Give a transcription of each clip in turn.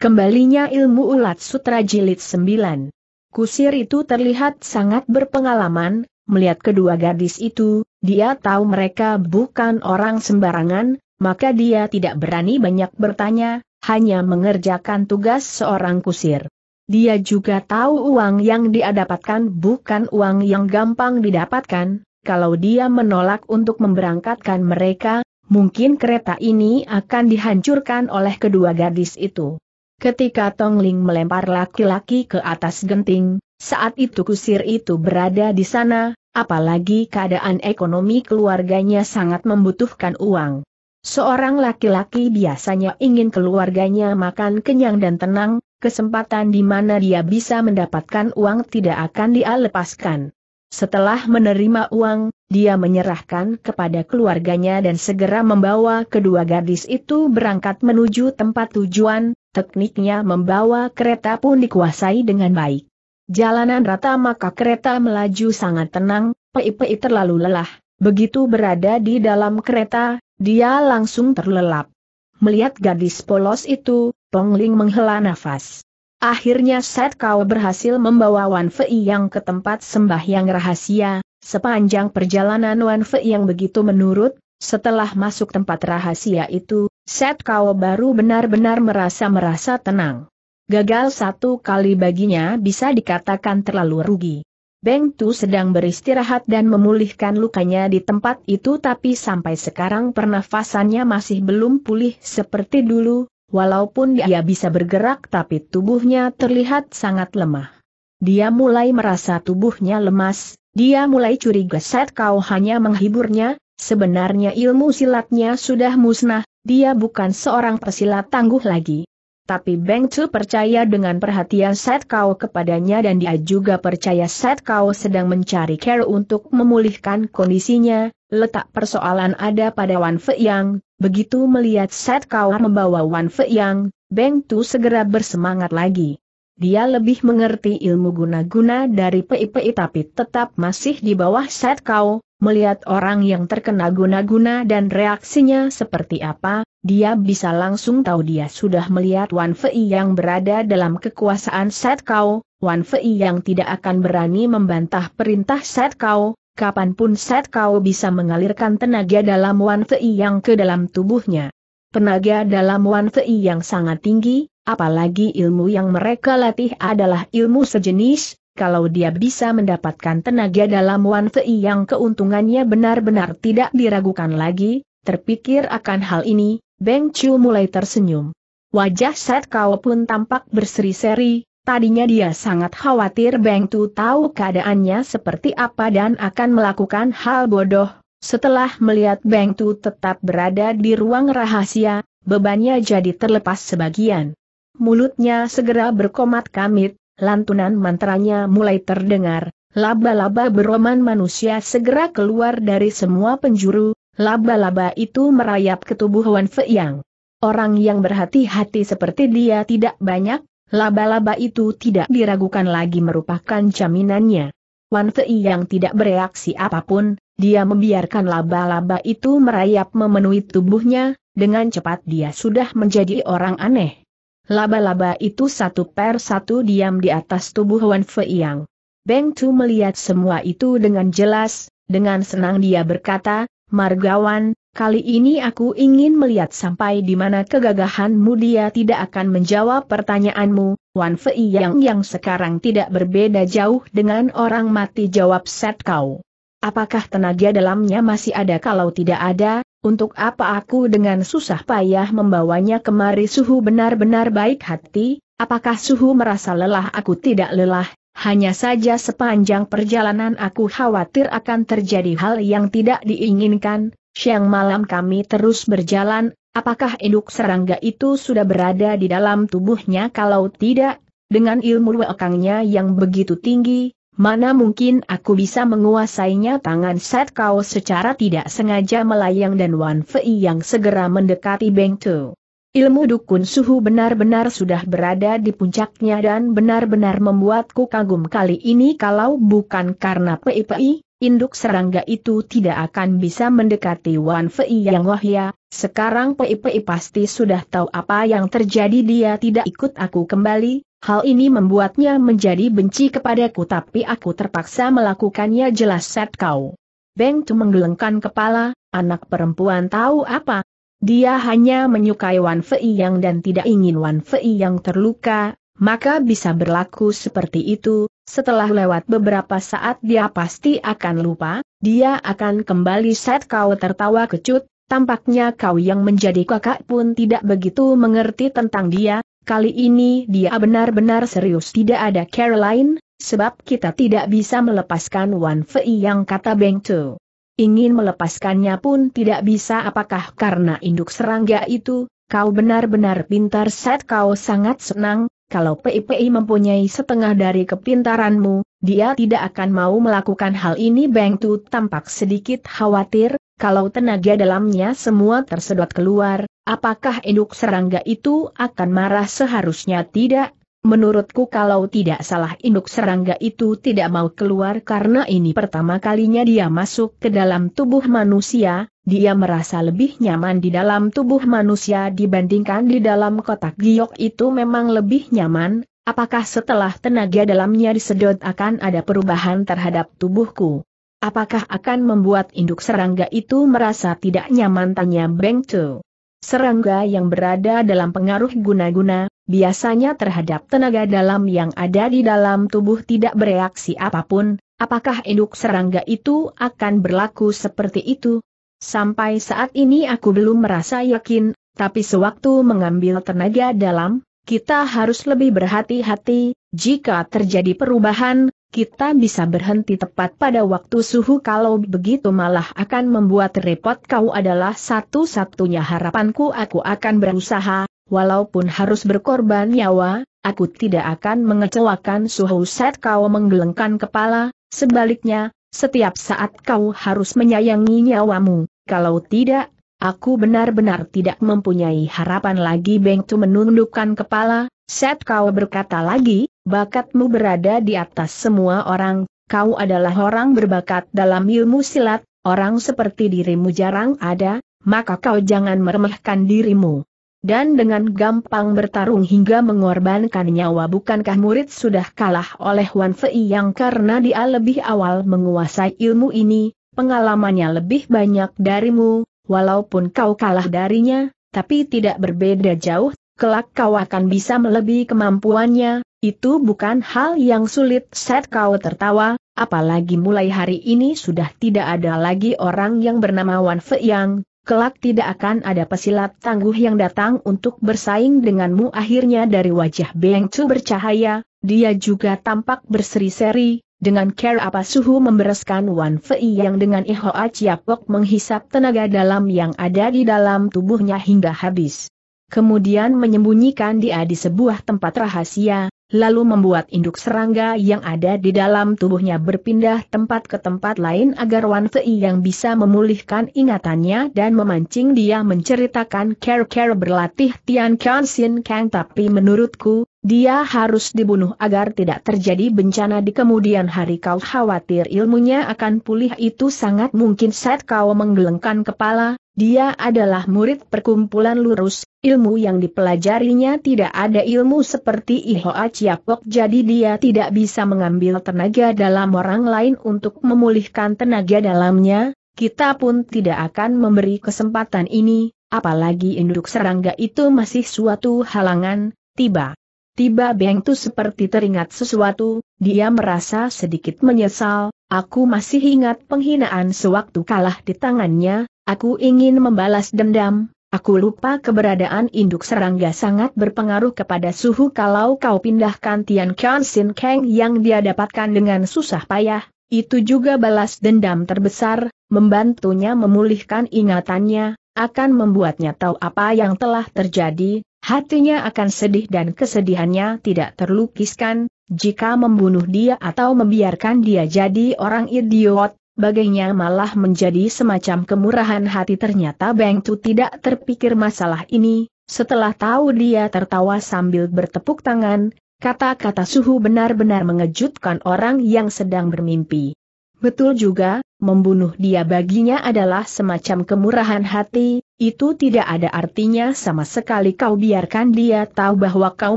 Kembalinya ilmu ulat sutra jilid 9. Kusir itu terlihat sangat berpengalaman, melihat kedua gadis itu, dia tahu mereka bukan orang sembarangan, maka dia tidak berani banyak bertanya, hanya mengerjakan tugas seorang kusir. Dia juga tahu uang yang dia dapatkan bukan uang yang gampang didapatkan, kalau dia menolak untuk memberangkatkan mereka, mungkin kereta ini akan dihancurkan oleh kedua gadis itu. Ketika Tong Ling melempar laki-laki ke atas genting, saat itu kusir itu berada di sana, apalagi keadaan ekonomi keluarganya sangat membutuhkan uang. Seorang laki-laki biasanya ingin keluarganya makan kenyang dan tenang, kesempatan di mana dia bisa mendapatkan uang tidak akan dia lepaskan. Setelah menerima uang, dia menyerahkan kepada keluarganya dan segera membawa kedua gadis itu berangkat menuju tempat tujuan, tekniknya membawa kereta pun dikuasai dengan baik. Jalanan rata maka kereta melaju sangat tenang, Pei-Pei terlalu lelah, begitu berada di dalam kereta, dia langsung terlelap. Melihat gadis polos itu, Ling menghela nafas. Akhirnya Set Kau berhasil membawa Wan Fei yang ke tempat sembahyang rahasia, sepanjang perjalanan Wan Fei yang begitu menurut, setelah masuk tempat rahasia itu, Set Kau baru benar-benar merasa-merasa tenang. Gagal satu kali baginya bisa dikatakan terlalu rugi. Beng Tu sedang beristirahat dan memulihkan lukanya di tempat itu tapi sampai sekarang pernafasannya masih belum pulih seperti dulu, Walaupun dia bisa bergerak tapi tubuhnya terlihat sangat lemah. Dia mulai merasa tubuhnya lemas, dia mulai curiga saat kau hanya menghiburnya, sebenarnya ilmu silatnya sudah musnah, dia bukan seorang pesilat tangguh lagi. Tapi Beng Chu percaya dengan perhatian Set Kau kepadanya dan dia juga percaya Set Kau sedang mencari care untuk memulihkan kondisinya. Letak persoalan ada pada Wan Fe Yang, begitu melihat Set Kau membawa Wan Fe Yang, Beng Tu segera bersemangat lagi. Dia lebih mengerti ilmu guna-guna dari Pei Pei tapi tetap masih di bawah Set Kau, melihat orang yang terkena guna-guna dan reaksinya seperti apa, dia bisa langsung tahu dia sudah melihat Wan Fei yang berada dalam kekuasaan Set Kau, Wan Fei yang tidak akan berani membantah perintah Set Kau, kapanpun Set Kau bisa mengalirkan tenaga dalam Wan Fei yang ke dalam tubuhnya. Tenaga dalam Wan Fei yang sangat tinggi, apalagi ilmu yang mereka latih adalah ilmu sejenis, kalau dia bisa mendapatkan tenaga dalam Wan Fei yang keuntungannya benar-benar tidak diragukan lagi, terpikir akan hal ini, Beng Chu mulai tersenyum. Wajah Set Kau pun tampak berseri-seri, tadinya dia sangat khawatir Beng Tu tahu keadaannya seperti apa dan akan melakukan hal bodoh. Setelah melihat Beng Tu tetap berada di ruang rahasia, bebannya jadi terlepas sebagian. Mulutnya segera berkomat kamit, lantunan mantranya mulai terdengar, laba-laba beroman manusia segera keluar dari semua penjuru, laba-laba itu merayap ke tubuh Wan Feiyang. Orang yang berhati-hati seperti dia tidak banyak, laba-laba itu tidak diragukan lagi merupakan jaminannya. Wan Fei yang tidak bereaksi apapun, dia membiarkan laba-laba itu merayap memenuhi tubuhnya, dengan cepat dia sudah menjadi orang aneh. Laba-laba itu satu per satu diam di atas tubuh Wan Fei Yang. Beng Tu melihat semua itu dengan jelas, dengan senang dia berkata, Margawan, kali ini aku ingin melihat sampai di mana kegagahanmu dia tidak akan menjawab pertanyaanmu, Wan Fei Yang yang sekarang tidak berbeda jauh dengan orang mati jawab set kau. Apakah tenaga dalamnya masih ada kalau tidak ada, untuk apa aku dengan susah payah membawanya kemari suhu benar-benar baik hati, apakah suhu merasa lelah aku tidak lelah, hanya saja sepanjang perjalanan aku khawatir akan terjadi hal yang tidak diinginkan, siang malam kami terus berjalan, apakah induk serangga itu sudah berada di dalam tubuhnya kalau tidak, dengan ilmu wakangnya yang begitu tinggi, Mana mungkin aku bisa menguasainya tangan Set Kau secara tidak sengaja melayang dan Wan Fei yang segera mendekati Beng Tu. Ilmu dukun suhu benar-benar sudah berada di puncaknya dan benar-benar membuatku kagum kali ini kalau bukan karena Pei-Pei, induk serangga itu tidak akan bisa mendekati Wan Fei yang wahya, sekarang Pei-Pei pasti sudah tahu apa yang terjadi dia tidak ikut aku kembali, Hal ini membuatnya menjadi benci kepadaku tapi aku terpaksa melakukannya jelas set kau. Beng Tu menggelengkan kepala, anak perempuan tahu apa? Dia hanya menyukai Wan Fei Yang dan tidak ingin Wan Fei Yang terluka, maka bisa berlaku seperti itu, setelah lewat beberapa saat dia pasti akan lupa, dia akan kembali set kau tertawa kecut, tampaknya kau yang menjadi kakak pun tidak begitu mengerti tentang dia, Kali ini dia benar-benar serius tidak ada Caroline, sebab kita tidak bisa melepaskan Wan Fei yang kata Beng Tu. Ingin melepaskannya pun tidak bisa apakah karena induk serangga itu, kau benar-benar pintar set kau sangat senang, kalau PIPI mempunyai setengah dari kepintaranmu, dia tidak akan mau melakukan hal ini Beng Tu tampak sedikit khawatir, kalau tenaga dalamnya semua tersedot keluar, Apakah induk serangga itu akan marah seharusnya tidak? Menurutku kalau tidak salah induk serangga itu tidak mau keluar karena ini pertama kalinya dia masuk ke dalam tubuh manusia, dia merasa lebih nyaman di dalam tubuh manusia dibandingkan di dalam kotak giok itu memang lebih nyaman, apakah setelah tenaga dalamnya disedot akan ada perubahan terhadap tubuhku? Apakah akan membuat induk serangga itu merasa tidak nyaman tanya Beng Chu. Serangga yang berada dalam pengaruh guna-guna, biasanya terhadap tenaga dalam yang ada di dalam tubuh tidak bereaksi apapun, apakah induk serangga itu akan berlaku seperti itu? Sampai saat ini aku belum merasa yakin, tapi sewaktu mengambil tenaga dalam, kita harus lebih berhati-hati, jika terjadi perubahan, kita bisa berhenti tepat pada waktu suhu kalau begitu malah akan membuat repot kau adalah satu-satunya harapanku aku akan berusaha, walaupun harus berkorban nyawa, aku tidak akan mengecewakan suhu set kau menggelengkan kepala, sebaliknya, setiap saat kau harus menyayangi nyawamu, kalau tidak, aku benar-benar tidak mempunyai harapan lagi Bengtu menundukkan kepala, Set kau berkata lagi, bakatmu berada di atas semua orang, kau adalah orang berbakat dalam ilmu silat, orang seperti dirimu jarang ada, maka kau jangan meremehkan dirimu. Dan dengan gampang bertarung hingga mengorbankan nyawa bukankah murid sudah kalah oleh Wan Fei yang karena dia lebih awal menguasai ilmu ini, pengalamannya lebih banyak darimu, walaupun kau kalah darinya, tapi tidak berbeda jauh kelak kau akan bisa melebihi kemampuannya, itu bukan hal yang sulit. Set kau tertawa, apalagi mulai hari ini sudah tidak ada lagi orang yang bernama Wan Fei Yang, kelak tidak akan ada pesilat tangguh yang datang untuk bersaing denganmu. Akhirnya dari wajah Beng Chu bercahaya, dia juga tampak berseri-seri, dengan care apa suhu membereskan Wan Fei Yang dengan Ihoa Chiapok menghisap tenaga dalam yang ada di dalam tubuhnya hingga habis kemudian menyembunyikan dia di sebuah tempat rahasia, lalu membuat induk serangga yang ada di dalam tubuhnya berpindah tempat ke tempat lain agar Wan Fei yang bisa memulihkan ingatannya dan memancing dia menceritakan care-care berlatih Tian Kian Sin Kang tapi menurutku, dia harus dibunuh agar tidak terjadi bencana di kemudian hari kau khawatir ilmunya akan pulih itu sangat mungkin saat kau menggelengkan kepala, dia adalah murid perkumpulan lurus, ilmu yang dipelajarinya tidak ada ilmu seperti Ihoa Chiapok jadi dia tidak bisa mengambil tenaga dalam orang lain untuk memulihkan tenaga dalamnya, kita pun tidak akan memberi kesempatan ini, apalagi induk serangga itu masih suatu halangan, tiba. Tiba Beng Tu seperti teringat sesuatu, dia merasa sedikit menyesal, aku masih ingat penghinaan sewaktu kalah di tangannya, Aku ingin membalas dendam, aku lupa keberadaan induk serangga sangat berpengaruh kepada suhu kalau kau pindahkan Tian Qian Sin Kang yang dia dapatkan dengan susah payah, itu juga balas dendam terbesar, membantunya memulihkan ingatannya, akan membuatnya tahu apa yang telah terjadi, hatinya akan sedih dan kesedihannya tidak terlukiskan, jika membunuh dia atau membiarkan dia jadi orang idiot, sebagainya malah menjadi semacam kemurahan hati ternyata Beng Tu tidak terpikir masalah ini, setelah tahu dia tertawa sambil bertepuk tangan, kata-kata suhu benar-benar mengejutkan orang yang sedang bermimpi. Betul juga, membunuh dia baginya adalah semacam kemurahan hati, itu tidak ada artinya sama sekali kau biarkan dia tahu bahwa kau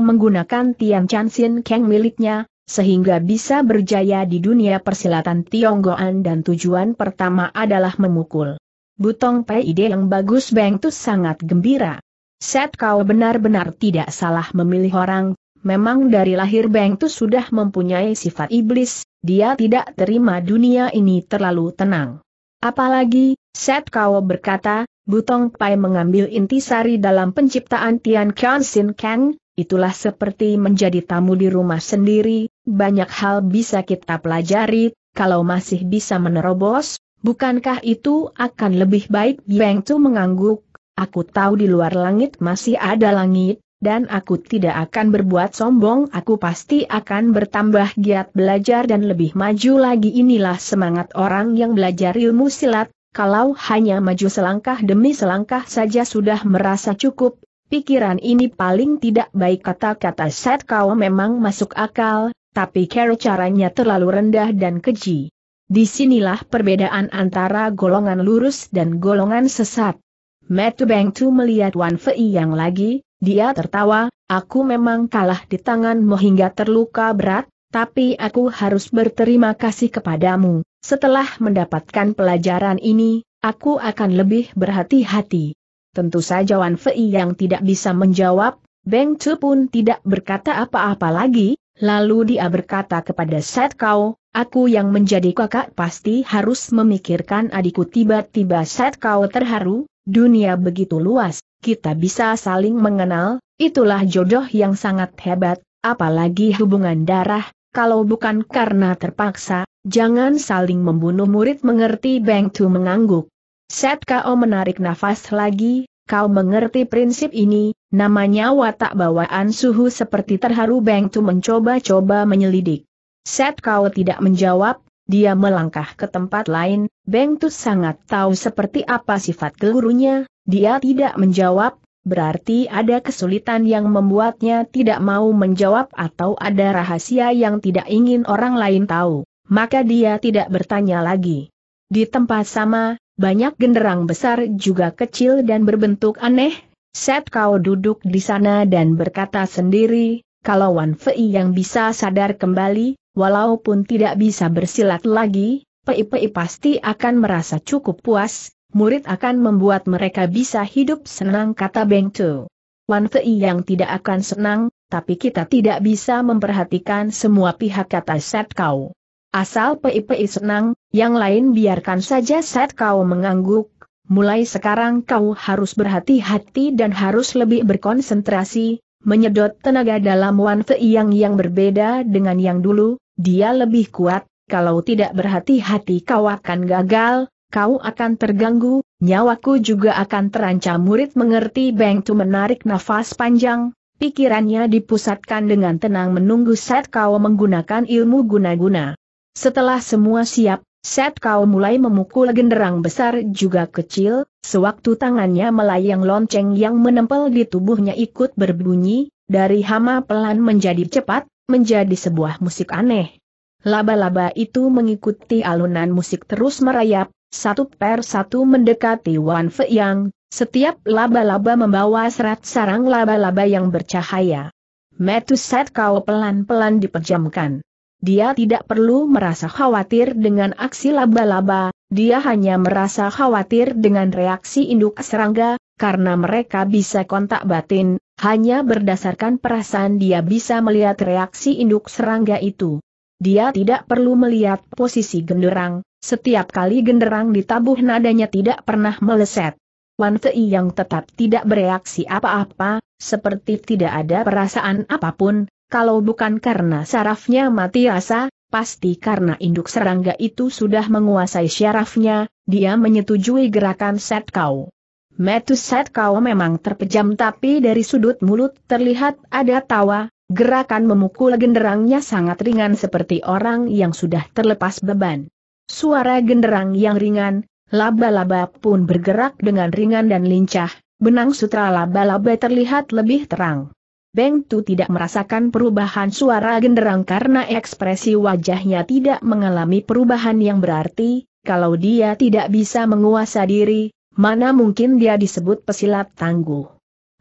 menggunakan Tian Sin Kang miliknya, sehingga bisa berjaya di dunia persilatan Tionggoan dan tujuan pertama adalah memukul. Butong Pai ide yang bagus Beng Tu sangat gembira. Set kau benar-benar tidak salah memilih orang, memang dari lahir Beng Tu sudah mempunyai sifat iblis, dia tidak terima dunia ini terlalu tenang. Apalagi, Set kau berkata, Butong Pai mengambil intisari dalam penciptaan Tian Kian Sin Kang, itulah seperti menjadi tamu di rumah sendiri, banyak hal bisa kita pelajari, kalau masih bisa menerobos, bukankah itu akan lebih baik Beng Tu mengangguk, aku tahu di luar langit masih ada langit, dan aku tidak akan berbuat sombong aku pasti akan bertambah giat belajar dan lebih maju lagi inilah semangat orang yang belajar ilmu silat, kalau hanya maju selangkah demi selangkah saja sudah merasa cukup, pikiran ini paling tidak baik kata-kata set kau memang masuk akal, tapi Carol caranya terlalu rendah dan keji. Disinilah perbedaan antara golongan lurus dan golongan sesat. Matthew Beng Tu melihat Wan Fei yang lagi, dia tertawa, aku memang kalah di tanganmu hingga terluka berat, tapi aku harus berterima kasih kepadamu. Setelah mendapatkan pelajaran ini, aku akan lebih berhati-hati. Tentu saja Wan Fei yang tidak bisa menjawab, Beng Tu pun tidak berkata apa-apa lagi, Lalu dia berkata kepada Set Kau, aku yang menjadi kakak pasti harus memikirkan adikku tiba-tiba Set Kau terharu, dunia begitu luas, kita bisa saling mengenal, itulah jodoh yang sangat hebat, apalagi hubungan darah, kalau bukan karena terpaksa, jangan saling membunuh murid mengerti Beng Tu mengangguk. Set Kau menarik nafas lagi, kau mengerti prinsip ini, Namanya watak bawaan suhu seperti terharu Beng Tu mencoba-coba menyelidik. Set kau tidak menjawab, dia melangkah ke tempat lain, Beng Tu sangat tahu seperti apa sifat gurunya, dia tidak menjawab, berarti ada kesulitan yang membuatnya tidak mau menjawab atau ada rahasia yang tidak ingin orang lain tahu, maka dia tidak bertanya lagi. Di tempat sama, banyak genderang besar juga kecil dan berbentuk aneh, Set kau duduk di sana dan berkata sendiri, kalau Wan Fei yang bisa sadar kembali, walaupun tidak bisa bersilat lagi, Pei-Pei pasti akan merasa cukup puas, murid akan membuat mereka bisa hidup senang kata Beng Tu. Wan Fei yang tidak akan senang, tapi kita tidak bisa memperhatikan semua pihak kata Set Kau. Asal Pei-Pei senang, yang lain biarkan saja Set Kau mengangguk, mulai sekarang kau harus berhati-hati dan harus lebih berkonsentrasi, menyedot tenaga dalam Wan Fei yang yang berbeda dengan yang dulu, dia lebih kuat, kalau tidak berhati-hati kau akan gagal, kau akan terganggu, nyawaku juga akan terancam murid mengerti Beng Tu menarik nafas panjang, pikirannya dipusatkan dengan tenang menunggu saat kau menggunakan ilmu guna-guna. Setelah semua siap, Set kau mulai memukul genderang besar juga kecil, sewaktu tangannya melayang lonceng yang menempel di tubuhnya ikut berbunyi, dari hama pelan menjadi cepat, menjadi sebuah musik aneh. Laba-laba itu mengikuti alunan musik terus merayap, satu per satu mendekati Wan Fe Yang, setiap laba-laba membawa serat sarang laba-laba yang bercahaya. Metu Set kau pelan-pelan dipejamkan. Dia tidak perlu merasa khawatir dengan aksi laba-laba, dia hanya merasa khawatir dengan reaksi induk serangga, karena mereka bisa kontak batin, hanya berdasarkan perasaan dia bisa melihat reaksi induk serangga itu. Dia tidak perlu melihat posisi genderang, setiap kali genderang ditabuh nadanya tidak pernah meleset. Wan Fei yang tetap tidak bereaksi apa-apa, seperti tidak ada perasaan apapun, kalau bukan karena sarafnya mati rasa, pasti karena induk serangga itu sudah menguasai syarafnya, dia menyetujui gerakan set kau. Metus set kau memang terpejam tapi dari sudut mulut terlihat ada tawa, gerakan memukul genderangnya sangat ringan seperti orang yang sudah terlepas beban. Suara genderang yang ringan, laba-laba pun bergerak dengan ringan dan lincah, benang sutra laba-laba terlihat lebih terang. Beng Tu tidak merasakan perubahan suara genderang karena ekspresi wajahnya tidak mengalami perubahan yang berarti, kalau dia tidak bisa menguasa diri, mana mungkin dia disebut pesilat tangguh.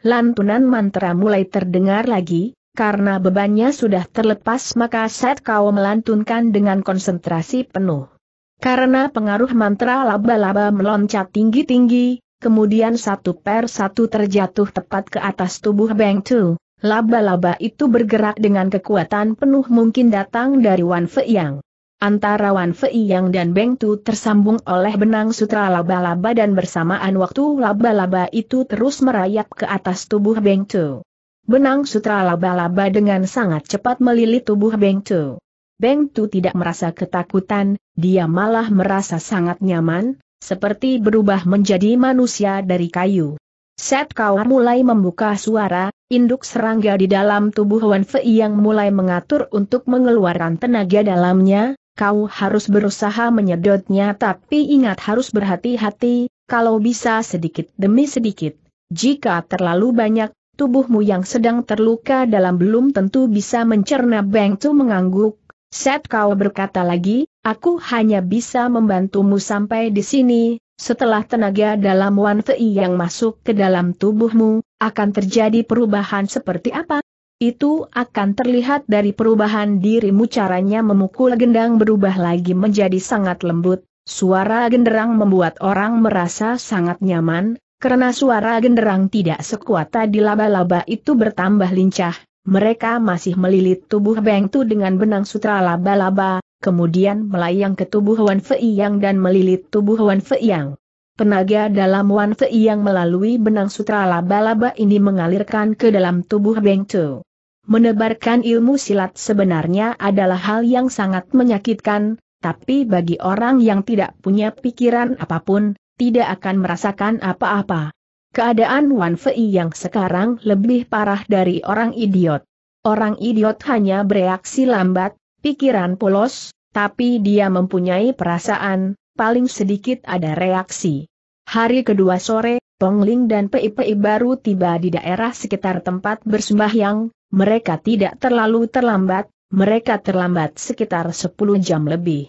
Lantunan mantra mulai terdengar lagi, karena bebannya sudah terlepas maka Set Kau melantunkan dengan konsentrasi penuh. Karena pengaruh mantra laba-laba meloncat tinggi-tinggi, kemudian satu per satu terjatuh tepat ke atas tubuh Beng Tu. Laba-laba itu bergerak dengan kekuatan penuh mungkin datang dari Wan Fei Yang. Antara Wan Fei Yang dan Beng Tu tersambung oleh benang sutra laba-laba dan bersamaan waktu laba-laba itu terus merayap ke atas tubuh Beng Tu. Benang sutra laba-laba dengan sangat cepat melilit tubuh Beng Tu. Beng Tu tidak merasa ketakutan, dia malah merasa sangat nyaman, seperti berubah menjadi manusia dari kayu. Set kau mulai membuka suara, induk serangga di dalam tubuh Wan Fei yang mulai mengatur untuk mengeluarkan tenaga dalamnya, kau harus berusaha menyedotnya tapi ingat harus berhati-hati, kalau bisa sedikit demi sedikit. Jika terlalu banyak, tubuhmu yang sedang terluka dalam belum tentu bisa mencerna Beng Tu mengangguk. Set kau berkata lagi, aku hanya bisa membantumu sampai di sini, setelah tenaga dalam Wan Fei yang masuk ke dalam tubuhmu, akan terjadi perubahan seperti apa? Itu akan terlihat dari perubahan dirimu caranya memukul gendang berubah lagi menjadi sangat lembut, suara genderang membuat orang merasa sangat nyaman, karena suara genderang tidak sekuat tadi laba-laba itu bertambah lincah, mereka masih melilit tubuh Bengtu dengan benang sutra laba-laba, kemudian melayang ke tubuh Wan Yang dan melilit tubuh Wan Yang. Tenaga dalam Wan Yang melalui benang sutra laba-laba ini mengalirkan ke dalam tubuh Beng Chu. Menebarkan ilmu silat sebenarnya adalah hal yang sangat menyakitkan, tapi bagi orang yang tidak punya pikiran apapun, tidak akan merasakan apa-apa. Keadaan Wan Fei yang sekarang lebih parah dari orang idiot. Orang idiot hanya bereaksi lambat, pikiran polos, tapi dia mempunyai perasaan, paling sedikit ada reaksi. Hari kedua sore, Ling dan Pei baru tiba di daerah sekitar tempat bersembahyang, mereka tidak terlalu terlambat, mereka terlambat sekitar 10 jam lebih.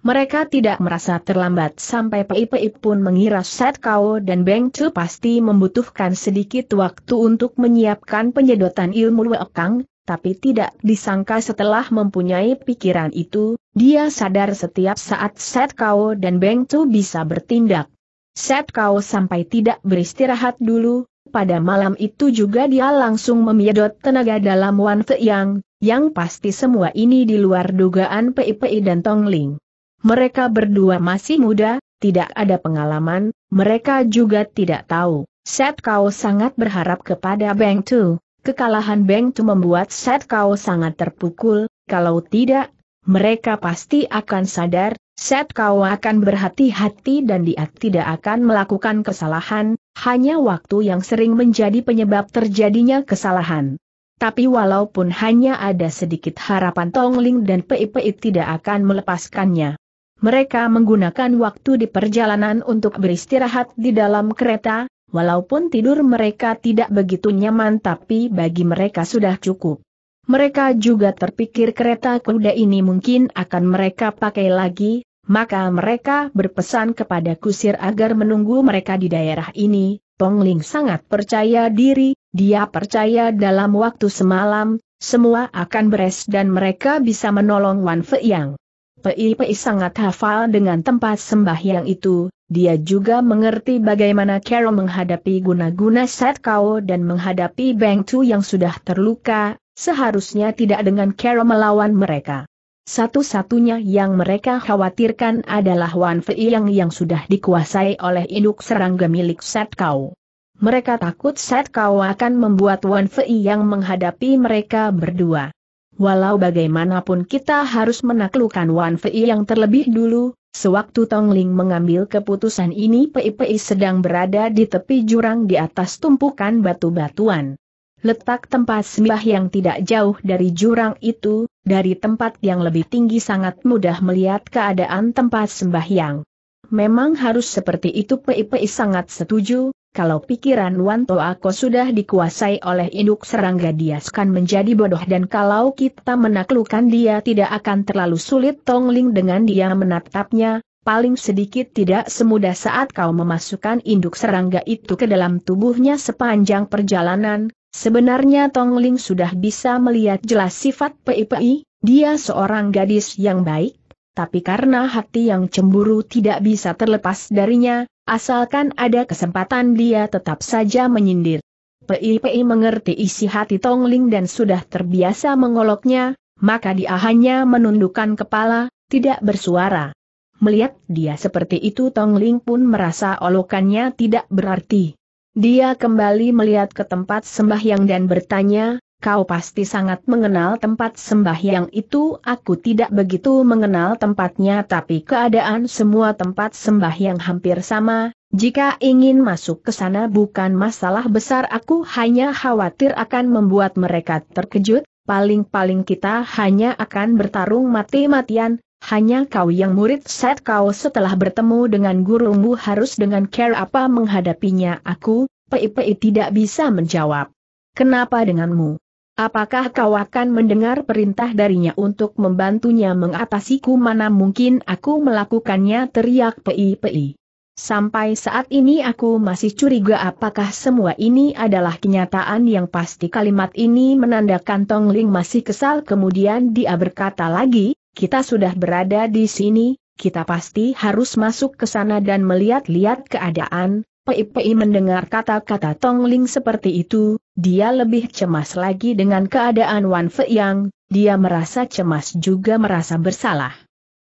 Mereka tidak merasa terlambat sampai Pei pun mengira Set Kao dan Beng Chu pasti membutuhkan sedikit waktu untuk menyiapkan penyedotan ilmu Wekang, tapi tidak disangka setelah mempunyai pikiran itu, dia sadar setiap saat Set Kao dan Beng Tu bisa bertindak. Set Kao sampai tidak beristirahat dulu, pada malam itu juga dia langsung memiedot tenaga dalam Wan Yang, yang pasti semua ini di luar dugaan Pei Pei dan Tong Ling. Mereka berdua masih muda, tidak ada pengalaman, mereka juga tidak tahu. Set Kao sangat berharap kepada Beng Tu, Kekalahan Beng Tu membuat Set Kau sangat terpukul, kalau tidak, mereka pasti akan sadar, Set Kau akan berhati-hati dan dia tidak akan melakukan kesalahan, hanya waktu yang sering menjadi penyebab terjadinya kesalahan. Tapi walaupun hanya ada sedikit harapan Tong Ling dan Pei tidak akan melepaskannya. Mereka menggunakan waktu di perjalanan untuk beristirahat di dalam kereta, Walaupun tidur mereka tidak begitu nyaman tapi bagi mereka sudah cukup. Mereka juga terpikir kereta kuda ini mungkin akan mereka pakai lagi, maka mereka berpesan kepada kusir agar menunggu mereka di daerah ini. Ling sangat percaya diri, dia percaya dalam waktu semalam, semua akan beres dan mereka bisa menolong Wan Fei Yang. Pei Pei sangat hafal dengan tempat sembahyang itu, dia juga mengerti bagaimana Carol menghadapi guna-guna Set Kau dan menghadapi Bang Tu yang sudah terluka, seharusnya tidak dengan Carol melawan mereka. Satu-satunya yang mereka khawatirkan adalah Wan Fei yang yang sudah dikuasai oleh induk serangga milik Set Kau. Mereka takut Set Kau akan membuat Wan Fei yang menghadapi mereka berdua. Walau bagaimanapun kita harus menaklukkan Wan Fei yang terlebih dulu, Sewaktu Tong Ling mengambil keputusan ini Pei sedang berada di tepi jurang di atas tumpukan batu-batuan. Letak tempat sembah yang tidak jauh dari jurang itu, dari tempat yang lebih tinggi sangat mudah melihat keadaan tempat sembah yang Memang harus seperti itu Pei sangat setuju, kalau pikiran Wanto Ako sudah dikuasai oleh induk serangga dia akan menjadi bodoh dan kalau kita menaklukkan dia tidak akan terlalu sulit Tongling dengan dia menatapnya, paling sedikit tidak semudah saat kau memasukkan induk serangga itu ke dalam tubuhnya sepanjang perjalanan, sebenarnya Tongling sudah bisa melihat jelas sifat PIPI, dia seorang gadis yang baik, tapi karena hati yang cemburu tidak bisa terlepas darinya, asalkan ada kesempatan dia tetap saja menyindir. Pei Pei mengerti isi hati Tong Ling dan sudah terbiasa mengoloknya, maka dia hanya menundukkan kepala, tidak bersuara. Melihat dia seperti itu Tong Ling pun merasa olokannya tidak berarti. Dia kembali melihat ke tempat sembahyang dan bertanya, kau pasti sangat mengenal tempat sembahyang itu. Aku tidak begitu mengenal tempatnya tapi keadaan semua tempat sembahyang hampir sama. Jika ingin masuk ke sana bukan masalah besar aku hanya khawatir akan membuat mereka terkejut, paling-paling kita hanya akan bertarung mati-matian, hanya kau yang murid set kau setelah bertemu dengan gurumu harus dengan care apa menghadapinya aku, Pei-Pei tidak bisa menjawab. Kenapa denganmu? Apakah kau akan mendengar perintah darinya untuk membantunya mengatasiku mana mungkin aku melakukannya teriak pei-pei. Sampai saat ini aku masih curiga apakah semua ini adalah kenyataan yang pasti kalimat ini menandakan Tong Ling masih kesal kemudian dia berkata lagi, kita sudah berada di sini, kita pasti harus masuk ke sana dan melihat-lihat keadaan, Pei Pei mendengar kata-kata Tong Ling seperti itu, dia lebih cemas lagi dengan keadaan Wan Fei Yang, dia merasa cemas juga merasa bersalah.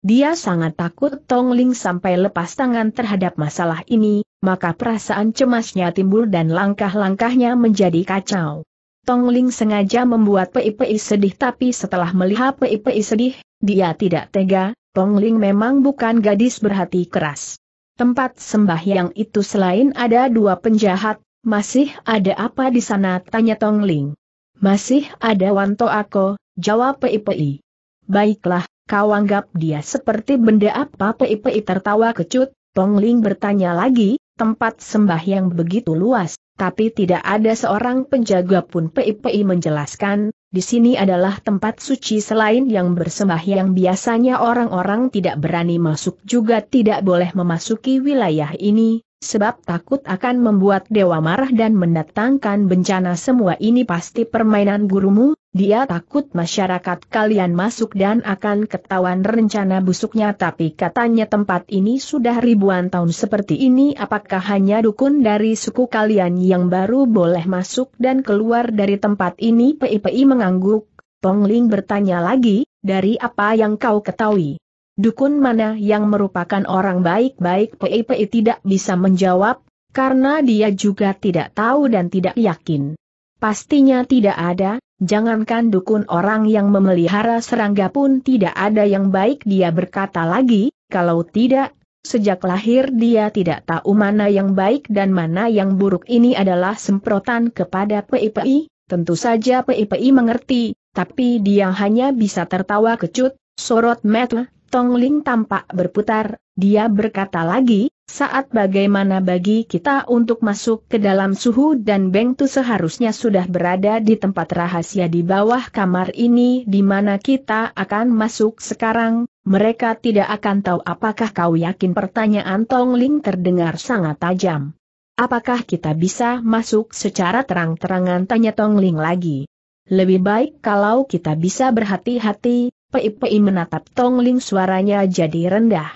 Dia sangat takut Tong Ling sampai lepas tangan terhadap masalah ini, maka perasaan cemasnya timbul dan langkah-langkahnya menjadi kacau. Tong Ling sengaja membuat Pei Pei sedih tapi setelah melihat Pei Pei sedih, dia tidak tega, Tong Ling memang bukan gadis berhati keras. Tempat sembahyang itu selain ada dua penjahat, masih ada apa di sana? Tanya Tong Ling. Masih ada Wanto Ako, jawab Pei Pei. Baiklah, kau anggap dia seperti benda apa? Pei Pei tertawa kecut, Tong Ling bertanya lagi, tempat sembahyang begitu luas, tapi tidak ada seorang penjaga pun Pei Pei menjelaskan, di sini adalah tempat suci selain yang bersembah yang biasanya orang-orang tidak berani masuk juga tidak boleh memasuki wilayah ini, sebab takut akan membuat dewa marah dan mendatangkan bencana semua ini pasti permainan gurumu, dia takut masyarakat kalian masuk dan akan ketahuan rencana busuknya tapi katanya tempat ini sudah ribuan tahun seperti ini apakah hanya dukun dari suku kalian yang baru boleh masuk dan keluar dari tempat ini PIPI mengangguk, Tongling bertanya lagi, dari apa yang kau ketahui? Dukun mana yang merupakan orang baik-baik PIPI tidak bisa menjawab, karena dia juga tidak tahu dan tidak yakin. Pastinya tidak ada, jangankan dukun orang yang memelihara serangga pun tidak ada yang baik dia berkata lagi, kalau tidak, sejak lahir dia tidak tahu mana yang baik dan mana yang buruk ini adalah semprotan kepada PIPI, tentu saja PIPI mengerti, tapi dia hanya bisa tertawa kecut, sorot mata, Tong Ling tampak berputar, dia berkata lagi, saat bagaimana bagi kita untuk masuk ke dalam suhu dan Beng Tu seharusnya sudah berada di tempat rahasia di bawah kamar ini di mana kita akan masuk sekarang, mereka tidak akan tahu apakah kau yakin pertanyaan Tong Ling terdengar sangat tajam. Apakah kita bisa masuk secara terang-terangan tanya Tong Ling lagi. Lebih baik kalau kita bisa berhati-hati, Pei-pei menatap Tong Ling suaranya jadi rendah.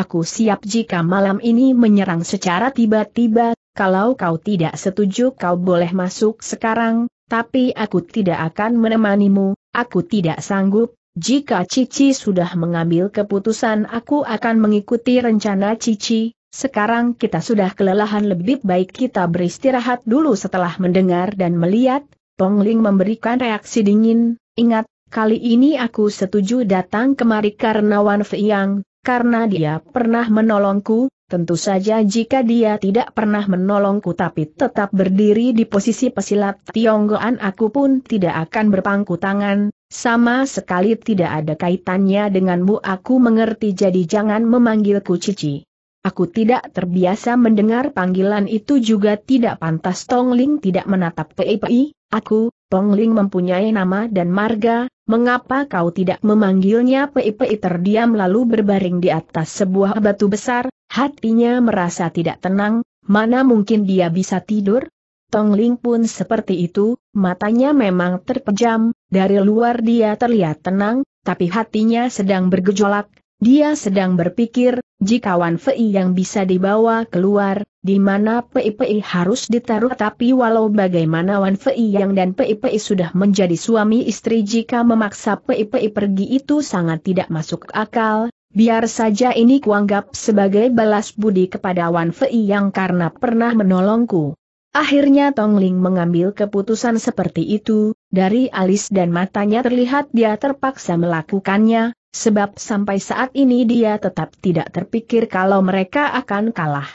Aku siap jika malam ini menyerang secara tiba-tiba, kalau kau tidak setuju kau boleh masuk sekarang, tapi aku tidak akan menemanimu, aku tidak sanggup, jika Cici sudah mengambil keputusan aku akan mengikuti rencana Cici, sekarang kita sudah kelelahan lebih baik kita beristirahat dulu setelah mendengar dan melihat, Tong Ling memberikan reaksi dingin, ingat, Kali ini aku setuju datang kemari karena Wan yang, karena dia pernah menolongku, tentu saja jika dia tidak pernah menolongku tapi tetap berdiri di posisi pesilat Tionggoan aku pun tidak akan berpangku tangan, sama sekali tidak ada kaitannya denganmu aku mengerti jadi jangan memanggilku Cici. Aku tidak terbiasa mendengar panggilan itu juga tidak pantas Tongling tidak menatap Pei Pei, aku, Ling mempunyai nama dan marga, mengapa kau tidak memanggilnya Pei-Pei terdiam lalu berbaring di atas sebuah batu besar, hatinya merasa tidak tenang, mana mungkin dia bisa tidur? Ling pun seperti itu, matanya memang terpejam, dari luar dia terlihat tenang, tapi hatinya sedang bergejolak, dia sedang berpikir, jika Wan Fei yang bisa dibawa keluar, di mana Pei-Pei harus ditaruh tapi walau bagaimana Wan Fei yang dan Pei-Pei sudah menjadi suami istri jika memaksa Pei-Pei pergi itu sangat tidak masuk akal, biar saja ini kuanggap sebagai balas budi kepada Wan Fei yang karena pernah menolongku. Akhirnya Tong Ling mengambil keputusan seperti itu, dari alis dan matanya terlihat dia terpaksa melakukannya, Sebab sampai saat ini dia tetap tidak terpikir kalau mereka akan kalah.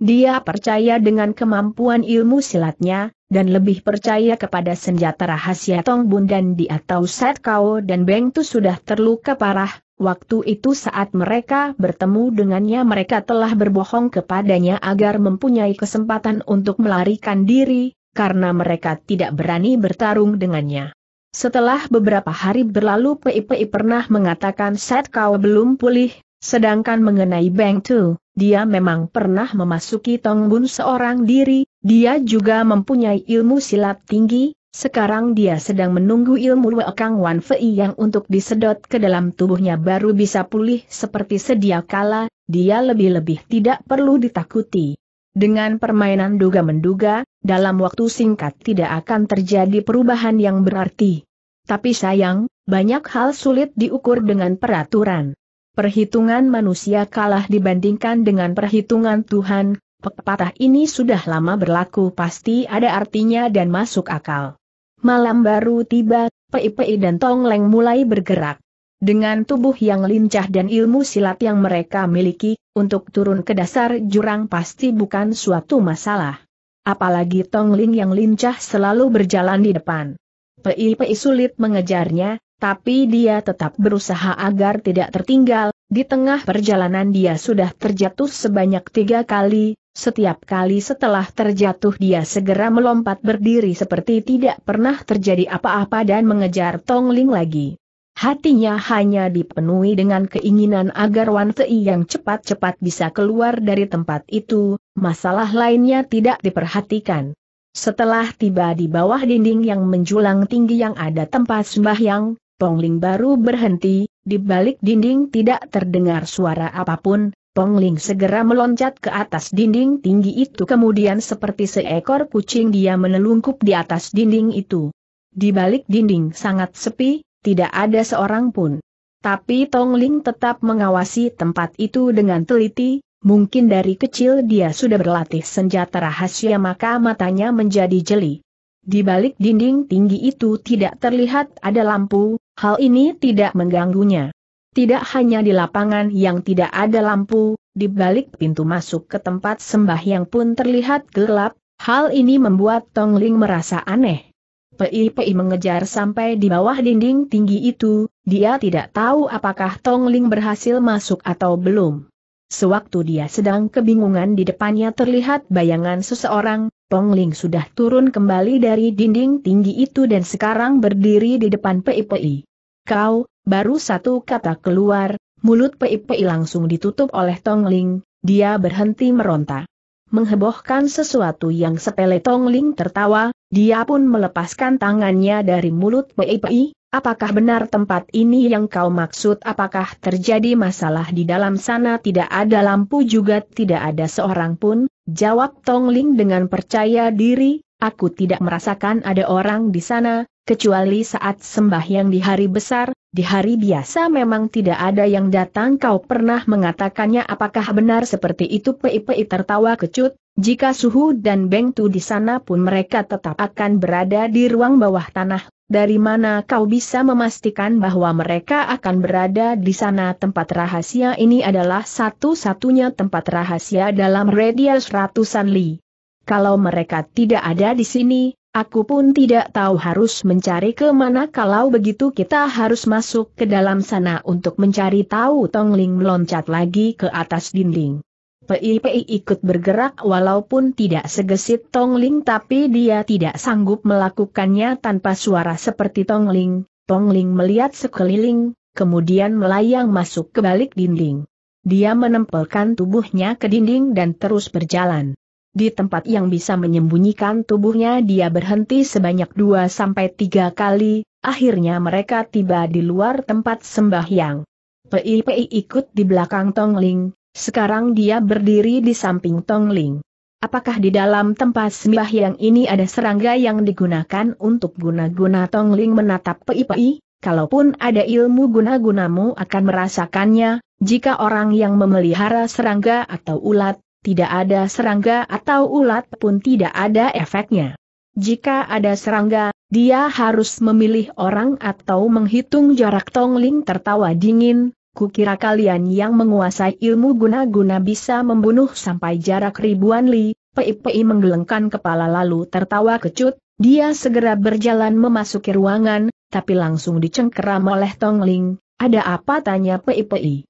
Dia percaya dengan kemampuan ilmu silatnya, dan lebih percaya kepada senjata rahasia Tong Bun dan di atau Set Kao dan Beng Tu sudah terluka parah, waktu itu saat mereka bertemu dengannya mereka telah berbohong kepadanya agar mempunyai kesempatan untuk melarikan diri, karena mereka tidak berani bertarung dengannya. Setelah beberapa hari berlalu Pei pernah mengatakan set kau belum pulih, sedangkan mengenai Beng Tu, dia memang pernah memasuki Tongbun seorang diri, dia juga mempunyai ilmu silat tinggi, sekarang dia sedang menunggu ilmu Wekang Wan Fei yang untuk disedot ke dalam tubuhnya baru bisa pulih seperti sedia kala, dia lebih-lebih tidak perlu ditakuti. Dengan permainan duga-menduga, dalam waktu singkat tidak akan terjadi perubahan yang berarti. Tapi sayang, banyak hal sulit diukur dengan peraturan. Perhitungan manusia kalah dibandingkan dengan perhitungan Tuhan, pepatah ini sudah lama berlaku pasti ada artinya dan masuk akal. Malam baru tiba, PIPI dan Tong Tongleng mulai bergerak. Dengan tubuh yang lincah dan ilmu silat yang mereka miliki, untuk turun ke dasar jurang pasti bukan suatu masalah. Apalagi Tong Ling yang lincah selalu berjalan di depan. Pei Pei sulit mengejarnya, tapi dia tetap berusaha agar tidak tertinggal, di tengah perjalanan dia sudah terjatuh sebanyak tiga kali, setiap kali setelah terjatuh dia segera melompat berdiri seperti tidak pernah terjadi apa-apa dan mengejar Tong Ling lagi. Hatinya hanya dipenuhi dengan keinginan agar Wan yang cepat-cepat bisa keluar dari tempat itu, masalah lainnya tidak diperhatikan. Setelah tiba di bawah dinding yang menjulang tinggi yang ada tempat sembahyang, Pongling baru berhenti, di balik dinding tidak terdengar suara apapun, Pongling segera meloncat ke atas dinding tinggi itu kemudian seperti seekor kucing dia menelungkup di atas dinding itu. Di balik dinding sangat sepi, tidak ada seorang pun. Tapi Tong Ling tetap mengawasi tempat itu dengan teliti, mungkin dari kecil dia sudah berlatih senjata rahasia maka matanya menjadi jeli. Di balik dinding tinggi itu tidak terlihat ada lampu, hal ini tidak mengganggunya. Tidak hanya di lapangan yang tidak ada lampu, di balik pintu masuk ke tempat sembahyang pun terlihat gelap, hal ini membuat Tong Ling merasa aneh. Pei-pei mengejar sampai di bawah dinding tinggi itu, dia tidak tahu apakah Tong Ling berhasil masuk atau belum. Sewaktu dia sedang kebingungan di depannya terlihat bayangan seseorang, Tong Ling sudah turun kembali dari dinding tinggi itu dan sekarang berdiri di depan Pei-pei. Kau, baru satu kata keluar, mulut Pei-pei langsung ditutup oleh Tong Ling, dia berhenti meronta menghebohkan sesuatu yang sepele Tong Ling tertawa, dia pun melepaskan tangannya dari mulut Pei apakah benar tempat ini yang kau maksud apakah terjadi masalah di dalam sana tidak ada lampu juga tidak ada seorang pun, jawab Tong Ling dengan percaya diri, aku tidak merasakan ada orang di sana, kecuali saat sembah yang di hari besar, di hari biasa memang tidak ada yang datang kau pernah mengatakannya apakah benar seperti itu Pei tertawa kecut, jika Suhu dan Bengtu di sana pun mereka tetap akan berada di ruang bawah tanah, dari mana kau bisa memastikan bahwa mereka akan berada di sana tempat rahasia ini adalah satu-satunya tempat rahasia dalam radius ratusan li. Kalau mereka tidak ada di sini, Aku pun tidak tahu harus mencari ke mana kalau begitu kita harus masuk ke dalam sana untuk mencari tahu Tong Ling meloncat lagi ke atas dinding. Pei Pei ikut bergerak walaupun tidak segesit Tong Ling, tapi dia tidak sanggup melakukannya tanpa suara seperti Tong Ling. Tong Ling melihat sekeliling, kemudian melayang masuk ke balik dinding. Dia menempelkan tubuhnya ke dinding dan terus berjalan. Di tempat yang bisa menyembunyikan tubuhnya dia berhenti sebanyak 2-3 kali, akhirnya mereka tiba di luar tempat sembahyang. Pei-pei ikut di belakang Tongling, sekarang dia berdiri di samping Tongling. Apakah di dalam tempat sembahyang ini ada serangga yang digunakan untuk guna-guna Tongling menatap Pei-pei? Kalaupun ada ilmu guna-gunamu akan merasakannya, jika orang yang memelihara serangga atau ulat, tidak ada serangga atau ulat pun tidak ada efeknya. Jika ada serangga, dia harus memilih orang atau menghitung jarak Tongling tertawa dingin, kukira kalian yang menguasai ilmu guna-guna bisa membunuh sampai jarak ribuan li, Pei-Pei menggelengkan kepala lalu tertawa kecut, dia segera berjalan memasuki ruangan, tapi langsung dicengkeram oleh Tongling, ada apa tanya Pei-Pei.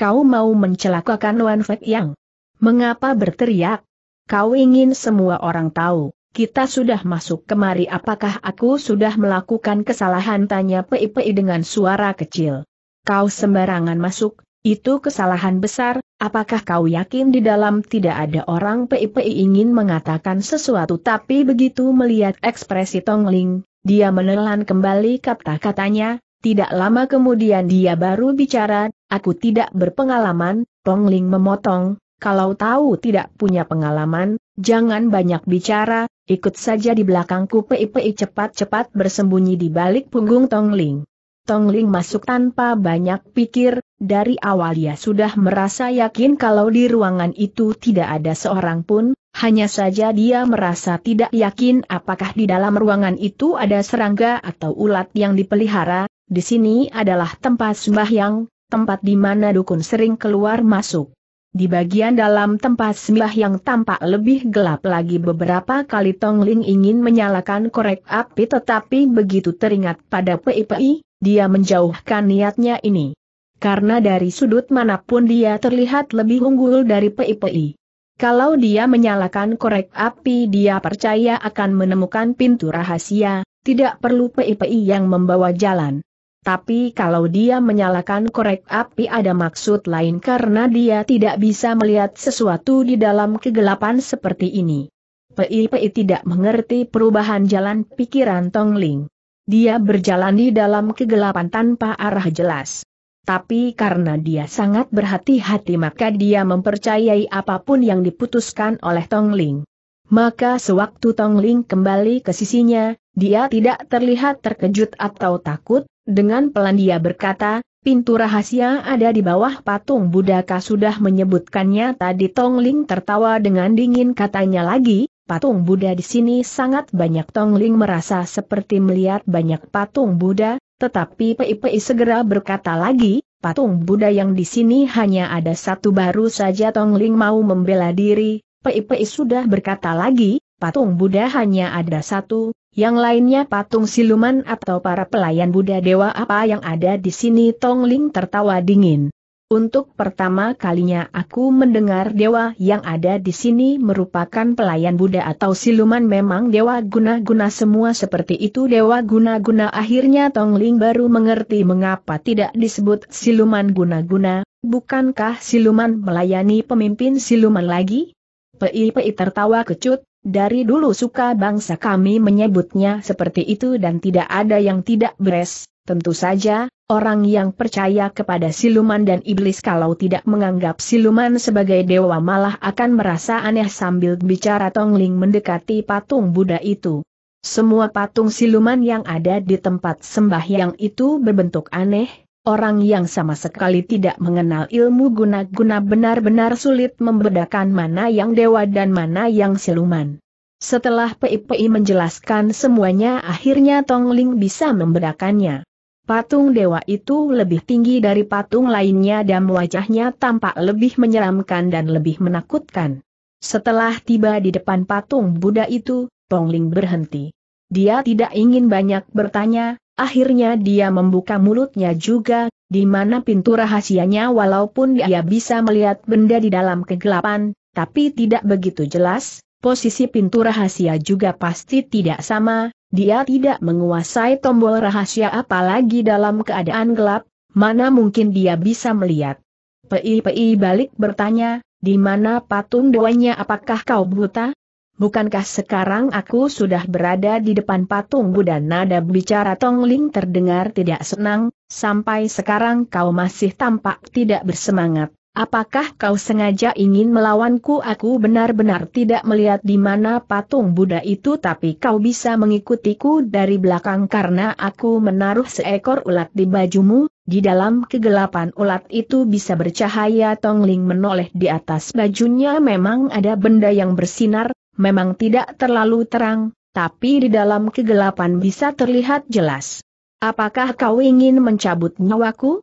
Kau mau mencelakakan Wan Fek Yang? Mengapa berteriak? Kau ingin semua orang tahu, kita sudah masuk kemari apakah aku sudah melakukan kesalahan tanya Pei-Pei dengan suara kecil. Kau sembarangan masuk, itu kesalahan besar, apakah kau yakin di dalam tidak ada orang Pei Pei ingin mengatakan sesuatu tapi begitu melihat ekspresi Tong Ling, dia menelan kembali kata-katanya, tidak lama kemudian dia baru bicara, aku tidak berpengalaman, Tong Ling memotong, kalau tahu tidak punya pengalaman, jangan banyak bicara, ikut saja di belakangku PIPI cepat-cepat bersembunyi di balik punggung Tongling. Tongling masuk tanpa banyak pikir, dari awal ia sudah merasa yakin kalau di ruangan itu tidak ada seorang pun, hanya saja dia merasa tidak yakin apakah di dalam ruangan itu ada serangga atau ulat yang dipelihara, di sini adalah tempat sembahyang, tempat di mana dukun sering keluar masuk. Di bagian dalam tempat sembah yang tampak lebih gelap lagi beberapa kali Tong Ling ingin menyalakan korek api tetapi begitu teringat pada PIPI, dia menjauhkan niatnya ini. Karena dari sudut manapun dia terlihat lebih unggul dari PIPI. Kalau dia menyalakan korek api dia percaya akan menemukan pintu rahasia, tidak perlu PIPI yang membawa jalan. Tapi kalau dia menyalakan korek api ada maksud lain karena dia tidak bisa melihat sesuatu di dalam kegelapan seperti ini. Pei-pei tidak mengerti perubahan jalan pikiran Tong Ling. Dia berjalan di dalam kegelapan tanpa arah jelas. Tapi karena dia sangat berhati-hati maka dia mempercayai apapun yang diputuskan oleh Tong Ling. Maka sewaktu Tong Ling kembali ke sisinya, dia tidak terlihat terkejut atau takut, dengan pelan dia berkata, pintu rahasia ada di bawah patung Budaka sudah menyebutkannya tadi Tong Ling tertawa dengan dingin katanya lagi, patung Buddha di sini sangat banyak Tong Ling merasa seperti melihat banyak patung Buddha, tetapi Pei Pei segera berkata lagi, patung Buddha yang di sini hanya ada satu baru saja Tong Ling mau membela diri, Pei Pei sudah berkata lagi, patung Buddha hanya ada satu, yang lainnya patung siluman atau para pelayan Buddha Dewa apa yang ada di sini Tong Ling tertawa dingin. Untuk pertama kalinya aku mendengar dewa yang ada di sini merupakan pelayan Buddha atau siluman memang dewa guna-guna semua seperti itu dewa guna-guna akhirnya Tong Ling baru mengerti mengapa tidak disebut siluman guna-guna, bukankah siluman melayani pemimpin siluman lagi? Pei Pei tertawa kecut, dari dulu suka bangsa kami menyebutnya seperti itu dan tidak ada yang tidak beres, tentu saja, orang yang percaya kepada siluman dan iblis kalau tidak menganggap siluman sebagai dewa malah akan merasa aneh sambil bicara Tongling mendekati patung Buddha itu. Semua patung siluman yang ada di tempat sembahyang itu berbentuk aneh, Orang yang sama sekali tidak mengenal ilmu guna-guna benar-benar sulit membedakan mana yang dewa dan mana yang siluman. Setelah PIPI menjelaskan semuanya akhirnya Tong Ling bisa membedakannya. Patung dewa itu lebih tinggi dari patung lainnya dan wajahnya tampak lebih menyeramkan dan lebih menakutkan. Setelah tiba di depan patung Buddha itu, Tong Ling berhenti. Dia tidak ingin banyak bertanya, Akhirnya dia membuka mulutnya juga, di mana pintu rahasianya walaupun dia bisa melihat benda di dalam kegelapan, tapi tidak begitu jelas, posisi pintu rahasia juga pasti tidak sama, dia tidak menguasai tombol rahasia apalagi dalam keadaan gelap, mana mungkin dia bisa melihat. Pei-pei balik bertanya, di mana patung doanya apakah kau buta? bukankah sekarang aku sudah berada di depan patung Buddha nada bicara Tong Ling terdengar tidak senang, sampai sekarang kau masih tampak tidak bersemangat. Apakah kau sengaja ingin melawanku? Aku benar-benar tidak melihat di mana patung Buddha itu, tapi kau bisa mengikutiku dari belakang karena aku menaruh seekor ulat di bajumu. Di dalam kegelapan ulat itu bisa bercahaya. Tongling menoleh di atas bajunya memang ada benda yang bersinar, memang tidak terlalu terang, tapi di dalam kegelapan bisa terlihat jelas. Apakah kau ingin mencabut nyawaku?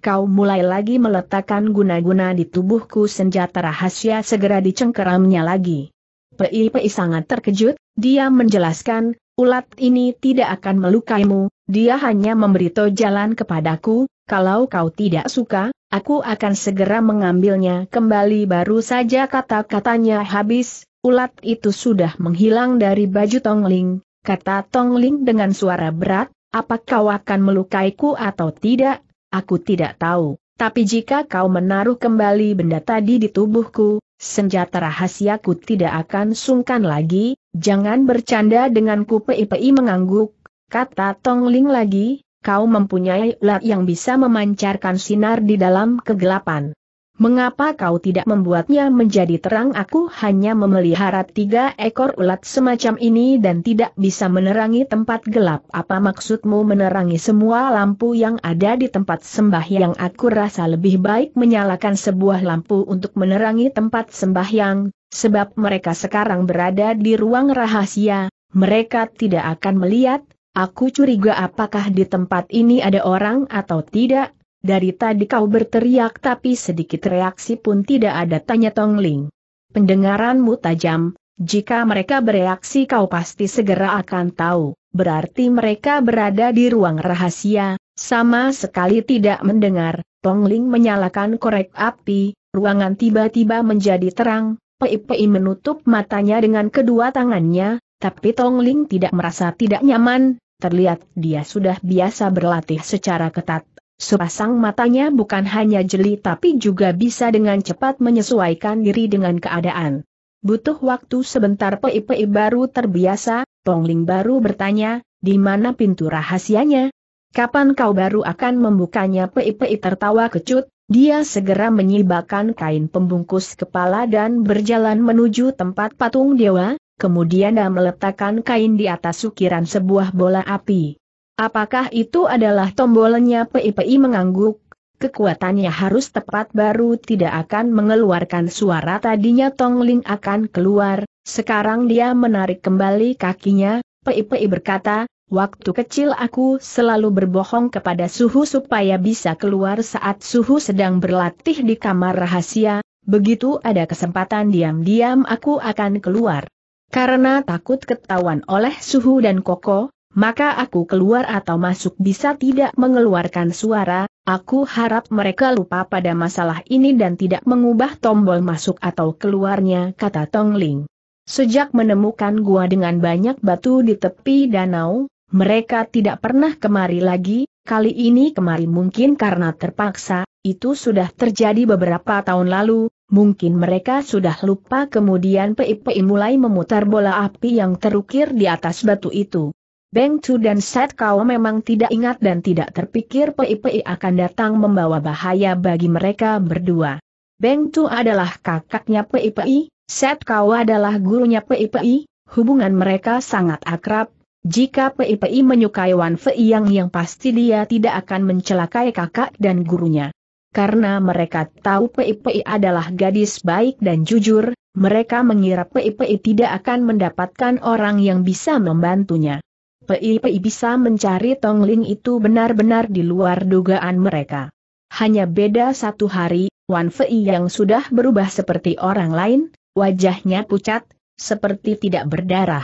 Kau mulai lagi meletakkan guna-guna di tubuhku senjata rahasia segera dicengkeramnya lagi. Pei-pei sangat terkejut, dia menjelaskan, ulat ini tidak akan melukaimu, dia hanya memberitahu jalan kepadaku, kalau kau tidak suka, aku akan segera mengambilnya kembali baru saja kata-katanya habis, Ulat itu sudah menghilang dari baju Tongling, kata Tongling dengan suara berat, apa kau akan melukaiku atau tidak, aku tidak tahu. Tapi jika kau menaruh kembali benda tadi di tubuhku, senjata rahasiaku tidak akan sungkan lagi, jangan bercanda denganku Pei mengangguk, kata Tongling lagi, kau mempunyai ulat yang bisa memancarkan sinar di dalam kegelapan. Mengapa kau tidak membuatnya menjadi terang? Aku hanya memelihara tiga ekor ulat semacam ini dan tidak bisa menerangi tempat gelap. Apa maksudmu menerangi semua lampu yang ada di tempat sembahyang? Aku rasa lebih baik menyalakan sebuah lampu untuk menerangi tempat sembahyang, sebab mereka sekarang berada di ruang rahasia, mereka tidak akan melihat. Aku curiga apakah di tempat ini ada orang atau tidak, dari tadi kau berteriak tapi sedikit reaksi pun tidak ada tanya Tong Ling. Pendengaranmu tajam, jika mereka bereaksi kau pasti segera akan tahu, berarti mereka berada di ruang rahasia, sama sekali tidak mendengar, Tong Ling menyalakan korek api, ruangan tiba-tiba menjadi terang, Pei-Pei menutup matanya dengan kedua tangannya, tapi Tong Ling tidak merasa tidak nyaman, Terlihat dia sudah biasa berlatih secara ketat Sepasang matanya bukan hanya jeli tapi juga bisa dengan cepat menyesuaikan diri dengan keadaan. Butuh waktu sebentar Pei-Pei baru terbiasa, Tongling baru bertanya, di mana pintu rahasianya? Kapan kau baru akan membukanya Pei-Pei tertawa kecut, dia segera menyibakkan kain pembungkus kepala dan berjalan menuju tempat patung dewa, kemudian dia meletakkan kain di atas ukiran sebuah bola api. Apakah itu adalah tombolnya PIPI mengangguk? Kekuatannya harus tepat baru tidak akan mengeluarkan suara tadinya Tong Ling akan keluar, sekarang dia menarik kembali kakinya, PIPI berkata, Waktu kecil aku selalu berbohong kepada Suhu supaya bisa keluar saat Suhu sedang berlatih di kamar rahasia, begitu ada kesempatan diam-diam aku akan keluar. Karena takut ketahuan oleh Suhu dan Koko, maka aku keluar atau masuk bisa tidak mengeluarkan suara, aku harap mereka lupa pada masalah ini dan tidak mengubah tombol masuk atau keluarnya kata Ling. Sejak menemukan gua dengan banyak batu di tepi danau, mereka tidak pernah kemari lagi, kali ini kemari mungkin karena terpaksa, itu sudah terjadi beberapa tahun lalu, mungkin mereka sudah lupa kemudian Pei mulai memutar bola api yang terukir di atas batu itu. Beng Chu dan Set Kau memang tidak ingat dan tidak terpikir Pei-Pei akan datang membawa bahaya bagi mereka berdua. Beng Chu adalah kakaknya Pei-Pei, Set Kau adalah gurunya Pei-Pei, hubungan mereka sangat akrab. Jika Pei-Pei menyukai Wan Fei Yang yang pasti dia tidak akan mencelakai kakak dan gurunya. Karena mereka tahu Pei-Pei adalah gadis baik dan jujur, mereka mengira Pei-Pei tidak akan mendapatkan orang yang bisa membantunya. Pei Pei bisa mencari Tongling itu benar-benar di luar dugaan mereka. Hanya beda satu hari, Wan Fei yang sudah berubah seperti orang lain, wajahnya pucat, seperti tidak berdarah.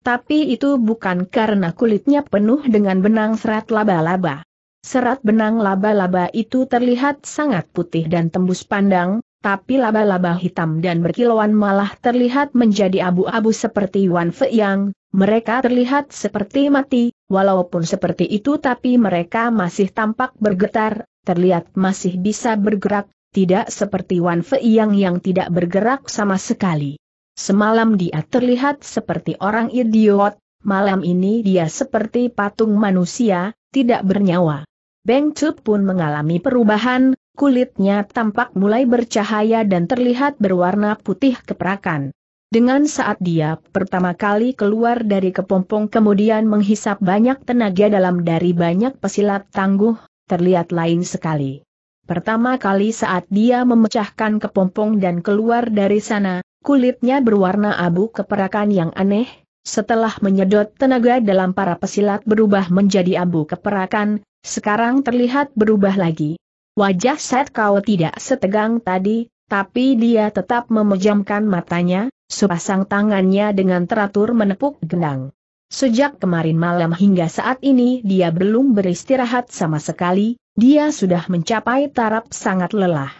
Tapi itu bukan karena kulitnya penuh dengan benang serat laba-laba. Serat benang laba-laba itu terlihat sangat putih dan tembus pandang, tapi laba-laba hitam dan berkilauan malah terlihat menjadi abu-abu seperti Wan Fei yang mereka terlihat seperti mati, walaupun seperti itu tapi mereka masih tampak bergetar, terlihat masih bisa bergerak, tidak seperti Wan Fei yang yang tidak bergerak sama sekali. Semalam dia terlihat seperti orang idiot, malam ini dia seperti patung manusia, tidak bernyawa. Beng Cup pun mengalami perubahan, kulitnya tampak mulai bercahaya dan terlihat berwarna putih keperakan. Dengan saat dia pertama kali keluar dari kepompong kemudian menghisap banyak tenaga dalam dari banyak pesilat tangguh, terlihat lain sekali. Pertama kali saat dia memecahkan kepompong dan keluar dari sana, kulitnya berwarna abu keperakan yang aneh, setelah menyedot tenaga dalam para pesilat berubah menjadi abu keperakan, sekarang terlihat berubah lagi. Wajah Set Kau tidak setegang tadi, tapi dia tetap memejamkan matanya, sepasang tangannya dengan teratur menepuk gendang. Sejak kemarin malam hingga saat ini dia belum beristirahat sama sekali, dia sudah mencapai taraf sangat lelah.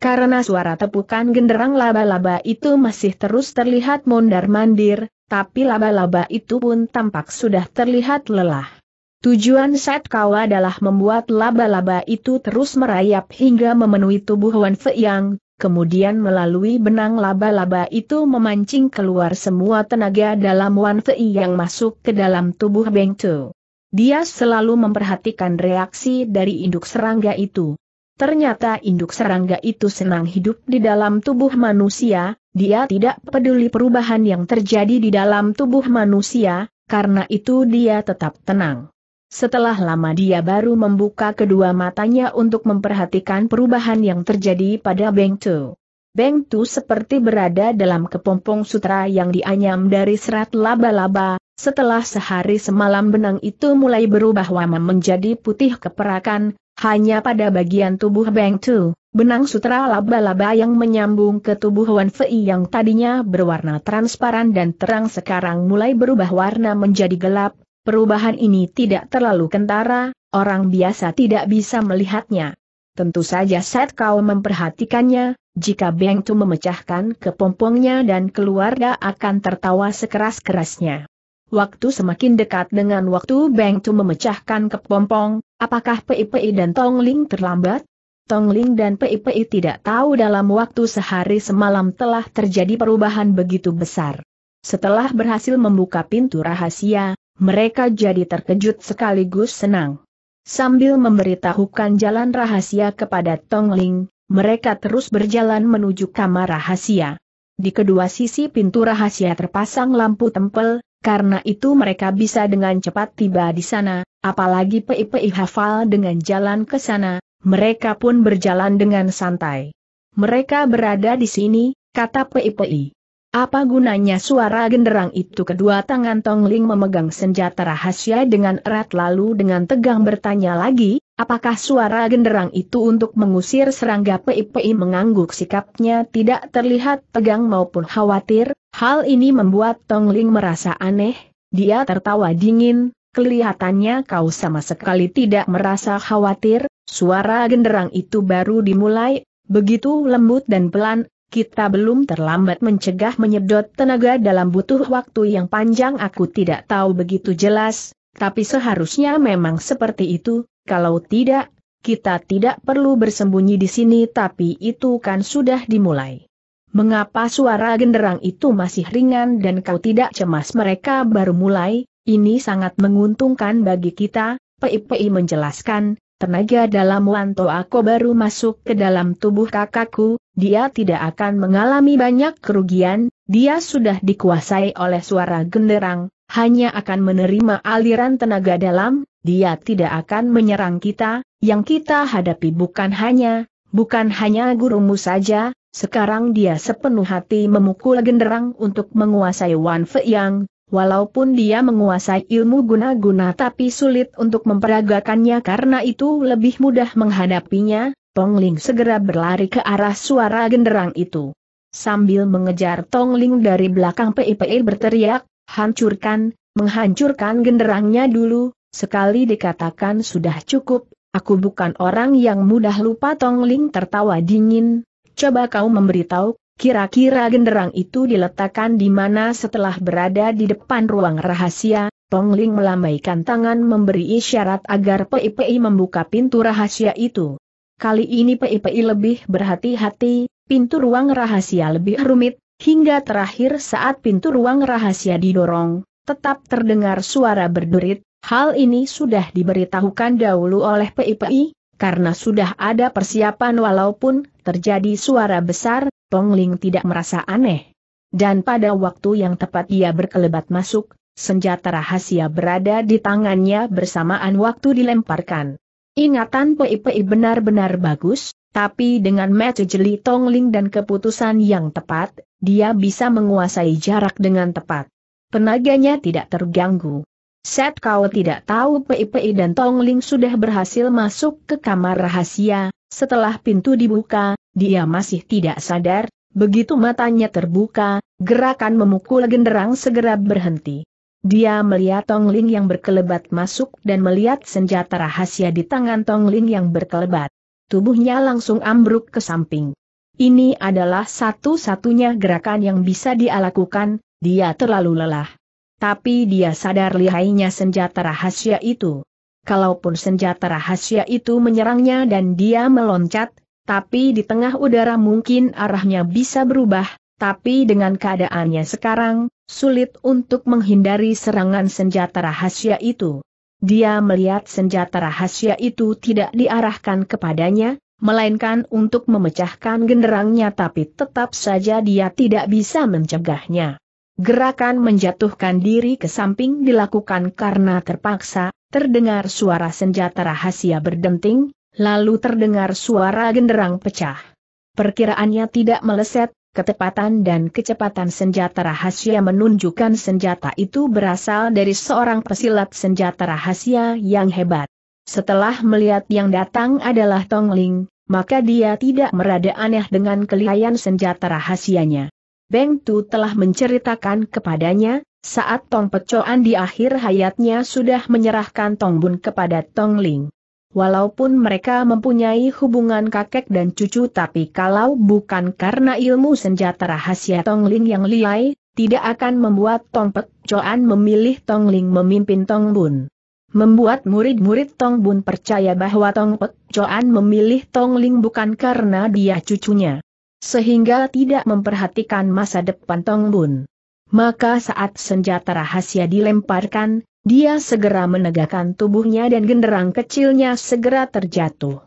Karena suara tepukan genderang laba-laba itu masih terus terlihat mondar-mandir, tapi laba-laba itu pun tampak sudah terlihat lelah. Tujuan set kau adalah membuat laba-laba itu terus merayap hingga memenuhi tubuh Wan Fei Yang, kemudian melalui benang laba-laba itu memancing keluar semua tenaga dalam Wan Fei yang masuk ke dalam tubuh Beng Tu. Dia selalu memperhatikan reaksi dari induk serangga itu. Ternyata induk serangga itu senang hidup di dalam tubuh manusia, dia tidak peduli perubahan yang terjadi di dalam tubuh manusia, karena itu dia tetap tenang. Setelah lama dia baru membuka kedua matanya untuk memperhatikan perubahan yang terjadi pada Beng Tu. Beng Tu seperti berada dalam kepompong sutra yang dianyam dari serat laba-laba, setelah sehari semalam benang itu mulai berubah warna menjadi putih keperakan, hanya pada bagian tubuh Beng Tu, benang sutra laba-laba yang menyambung ke tubuh Wan Fei yang tadinya berwarna transparan dan terang sekarang mulai berubah warna menjadi gelap, Perubahan ini tidak terlalu kentara, orang biasa tidak bisa melihatnya. Tentu saja saat kau memperhatikannya, jika Beng Tu memecahkan kepompongnya dan keluarga akan tertawa sekeras-kerasnya. Waktu semakin dekat dengan waktu Beng Tu memecahkan kepompong, apakah Pei dan Tong Ling terlambat? Tong Ling dan Pei tidak tahu dalam waktu sehari semalam telah terjadi perubahan begitu besar. Setelah berhasil membuka pintu rahasia, mereka jadi terkejut sekaligus senang. Sambil memberitahukan jalan rahasia kepada Tong Ling, mereka terus berjalan menuju kamar rahasia. Di kedua sisi pintu rahasia terpasang lampu tempel, karena itu mereka bisa dengan cepat tiba di sana, apalagi Pei Pei hafal dengan jalan ke sana, mereka pun berjalan dengan santai. Mereka berada di sini, kata Pei Pei. Apa gunanya suara genderang itu kedua tangan Tongling memegang senjata rahasia dengan erat lalu dengan tegang bertanya lagi, apakah suara genderang itu untuk mengusir serangga PIPI mengangguk sikapnya tidak terlihat tegang maupun khawatir, hal ini membuat Tongling merasa aneh, dia tertawa dingin, kelihatannya kau sama sekali tidak merasa khawatir, suara genderang itu baru dimulai, begitu lembut dan pelan, kita belum terlambat mencegah menyedot tenaga dalam butuh waktu yang panjang aku tidak tahu begitu jelas, tapi seharusnya memang seperti itu, kalau tidak, kita tidak perlu bersembunyi di sini tapi itu kan sudah dimulai. Mengapa suara genderang itu masih ringan dan kau tidak cemas mereka baru mulai, ini sangat menguntungkan bagi kita, PIPI menjelaskan, tenaga dalam Wanto Ako baru masuk ke dalam tubuh kakakku, dia tidak akan mengalami banyak kerugian, dia sudah dikuasai oleh suara genderang, hanya akan menerima aliran tenaga dalam, dia tidak akan menyerang kita, yang kita hadapi bukan hanya, bukan hanya gurumu saja, sekarang dia sepenuh hati memukul genderang untuk menguasai Wan Fe Yang, Walaupun dia menguasai ilmu guna-guna tapi sulit untuk memperagakannya karena itu lebih mudah menghadapinya, Tong Ling segera berlari ke arah suara genderang itu. Sambil mengejar Tong Ling dari belakang PIPI berteriak, hancurkan, menghancurkan genderangnya dulu, sekali dikatakan sudah cukup, aku bukan orang yang mudah lupa Tong Ling tertawa dingin, coba kau memberitahu Kira-kira genderang itu diletakkan di mana setelah berada di depan ruang rahasia, Tong Ling melambaikan tangan memberi isyarat agar PIPI membuka pintu rahasia itu. Kali ini PIPI lebih berhati-hati, pintu ruang rahasia lebih rumit, hingga terakhir saat pintu ruang rahasia didorong, tetap terdengar suara berderit. hal ini sudah diberitahukan dahulu oleh PIPI, karena sudah ada persiapan walaupun terjadi suara besar, Tong Ling tidak merasa aneh. Dan pada waktu yang tepat ia berkelebat masuk, senjata rahasia berada di tangannya bersamaan waktu dilemparkan. Ingatan Pei-Pei benar-benar bagus, tapi dengan match jeli Tong Ling dan keputusan yang tepat, dia bisa menguasai jarak dengan tepat. Penaganya tidak terganggu. Set kau tidak tahu PIPI dan Tong Ling sudah berhasil masuk ke kamar rahasia, setelah pintu dibuka, dia masih tidak sadar, begitu matanya terbuka, gerakan memukul genderang segera berhenti. Dia melihat Tong Ling yang berkelebat masuk dan melihat senjata rahasia di tangan Tong Ling yang berkelebat. Tubuhnya langsung ambruk ke samping. Ini adalah satu-satunya gerakan yang bisa dia lakukan, dia terlalu lelah. Tapi dia sadar lihainya senjata rahasia itu. Kalaupun senjata rahasia itu menyerangnya dan dia meloncat, tapi di tengah udara mungkin arahnya bisa berubah, tapi dengan keadaannya sekarang, sulit untuk menghindari serangan senjata rahasia itu. Dia melihat senjata rahasia itu tidak diarahkan kepadanya, melainkan untuk memecahkan genderangnya tapi tetap saja dia tidak bisa mencegahnya. Gerakan menjatuhkan diri ke samping dilakukan karena terpaksa, terdengar suara senjata rahasia berdenting, lalu terdengar suara genderang pecah. Perkiraannya tidak meleset, ketepatan dan kecepatan senjata rahasia menunjukkan senjata itu berasal dari seorang pesilat senjata rahasia yang hebat. Setelah melihat yang datang adalah Tong Ling, maka dia tidak merada aneh dengan kelihayan senjata rahasianya. Beng Tu telah menceritakan kepadanya, saat Tong Pecoan di akhir hayatnya sudah menyerahkan Tong Bun kepada Tong Ling. Walaupun mereka mempunyai hubungan kakek dan cucu tapi kalau bukan karena ilmu senjata rahasia Tong Ling yang liai, tidak akan membuat Tong Pek memilih Tong Ling memimpin Tong Bun. Membuat murid-murid Tong Bun percaya bahwa Tong Pek memilih Tong Ling bukan karena dia cucunya sehingga tidak memperhatikan masa depan Tong Bun. Maka saat senjata rahasia dilemparkan, dia segera menegakkan tubuhnya dan genderang kecilnya segera terjatuh.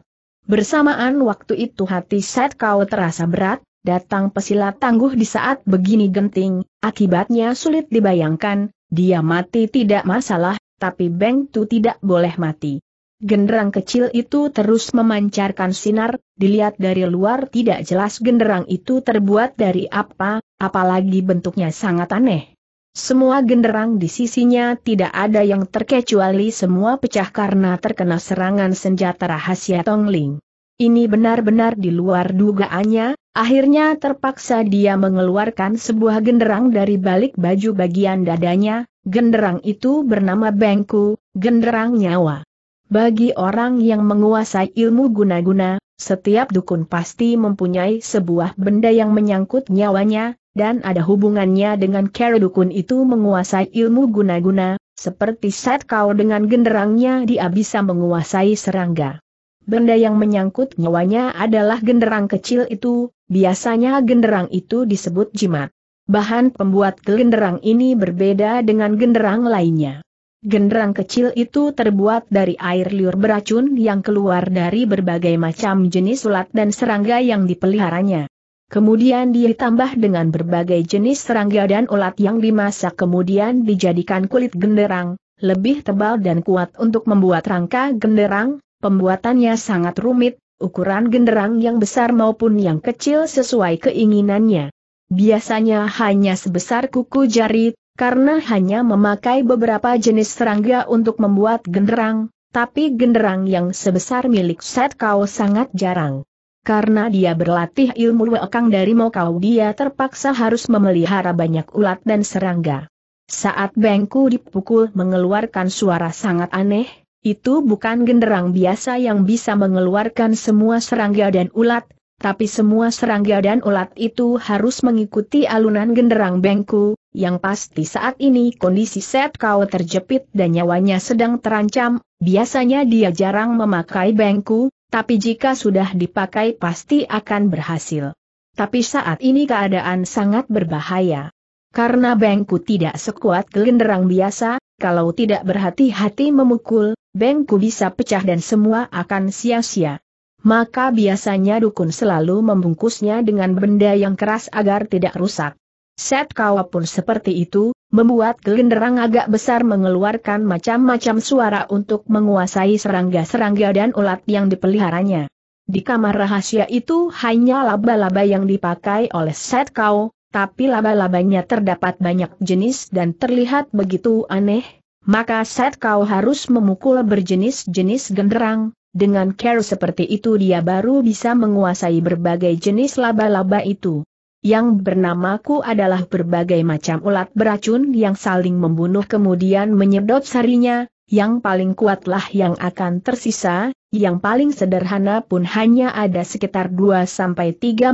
Bersamaan waktu itu hati Set Kau terasa berat, datang pesilat tangguh di saat begini genting, akibatnya sulit dibayangkan, dia mati tidak masalah, tapi Beng Tu tidak boleh mati. Genderang kecil itu terus memancarkan sinar, dilihat dari luar tidak jelas genderang itu terbuat dari apa, apalagi bentuknya sangat aneh. Semua genderang di sisinya tidak ada yang terkecuali semua pecah karena terkena serangan senjata rahasia Tongling. Ini benar-benar di luar dugaannya, akhirnya terpaksa dia mengeluarkan sebuah genderang dari balik baju bagian dadanya, genderang itu bernama Bengku, genderang nyawa. Bagi orang yang menguasai ilmu guna-guna, setiap dukun pasti mempunyai sebuah benda yang menyangkut nyawanya, dan ada hubungannya dengan cara dukun itu menguasai ilmu guna-guna, seperti saat kau dengan genderangnya dia bisa menguasai serangga. Benda yang menyangkut nyawanya adalah genderang kecil itu, biasanya genderang itu disebut jimat. Bahan pembuat genderang ini berbeda dengan genderang lainnya. Genderang kecil itu terbuat dari air liur beracun yang keluar dari berbagai macam jenis ulat dan serangga yang dipeliharanya. Kemudian ditambah dengan berbagai jenis serangga dan ulat yang dimasak kemudian dijadikan kulit genderang, lebih tebal dan kuat untuk membuat rangka genderang, pembuatannya sangat rumit, ukuran genderang yang besar maupun yang kecil sesuai keinginannya. Biasanya hanya sebesar kuku jari, karena hanya memakai beberapa jenis serangga untuk membuat genderang, tapi genderang yang sebesar milik Set Kau sangat jarang. Karena dia berlatih ilmu wekang dari Mokau dia terpaksa harus memelihara banyak ulat dan serangga. Saat bengku dipukul mengeluarkan suara sangat aneh, itu bukan genderang biasa yang bisa mengeluarkan semua serangga dan ulat, tapi semua serangga dan ulat itu harus mengikuti alunan genderang bengku, yang pasti saat ini kondisi set kau terjepit dan nyawanya sedang terancam, biasanya dia jarang memakai bengku, tapi jika sudah dipakai pasti akan berhasil. Tapi saat ini keadaan sangat berbahaya. Karena bengku tidak sekuat gelenderang biasa, kalau tidak berhati-hati memukul, bengku bisa pecah dan semua akan sia-sia. Maka biasanya dukun selalu membungkusnya dengan benda yang keras agar tidak rusak. Set kawa pun seperti itu, membuat gelenderang agak besar mengeluarkan macam-macam suara untuk menguasai serangga-serangga dan ulat yang dipeliharanya. Di kamar rahasia itu hanya laba-laba yang dipakai oleh Set Kau, tapi laba-labanya terdapat banyak jenis dan terlihat begitu aneh, maka Set Kau harus memukul berjenis-jenis genderang, dengan care seperti itu dia baru bisa menguasai berbagai jenis laba-laba itu yang bernamaku adalah berbagai macam ulat beracun yang saling membunuh kemudian menyedot sarinya, yang paling kuatlah yang akan tersisa, yang paling sederhana pun hanya ada sekitar 2-3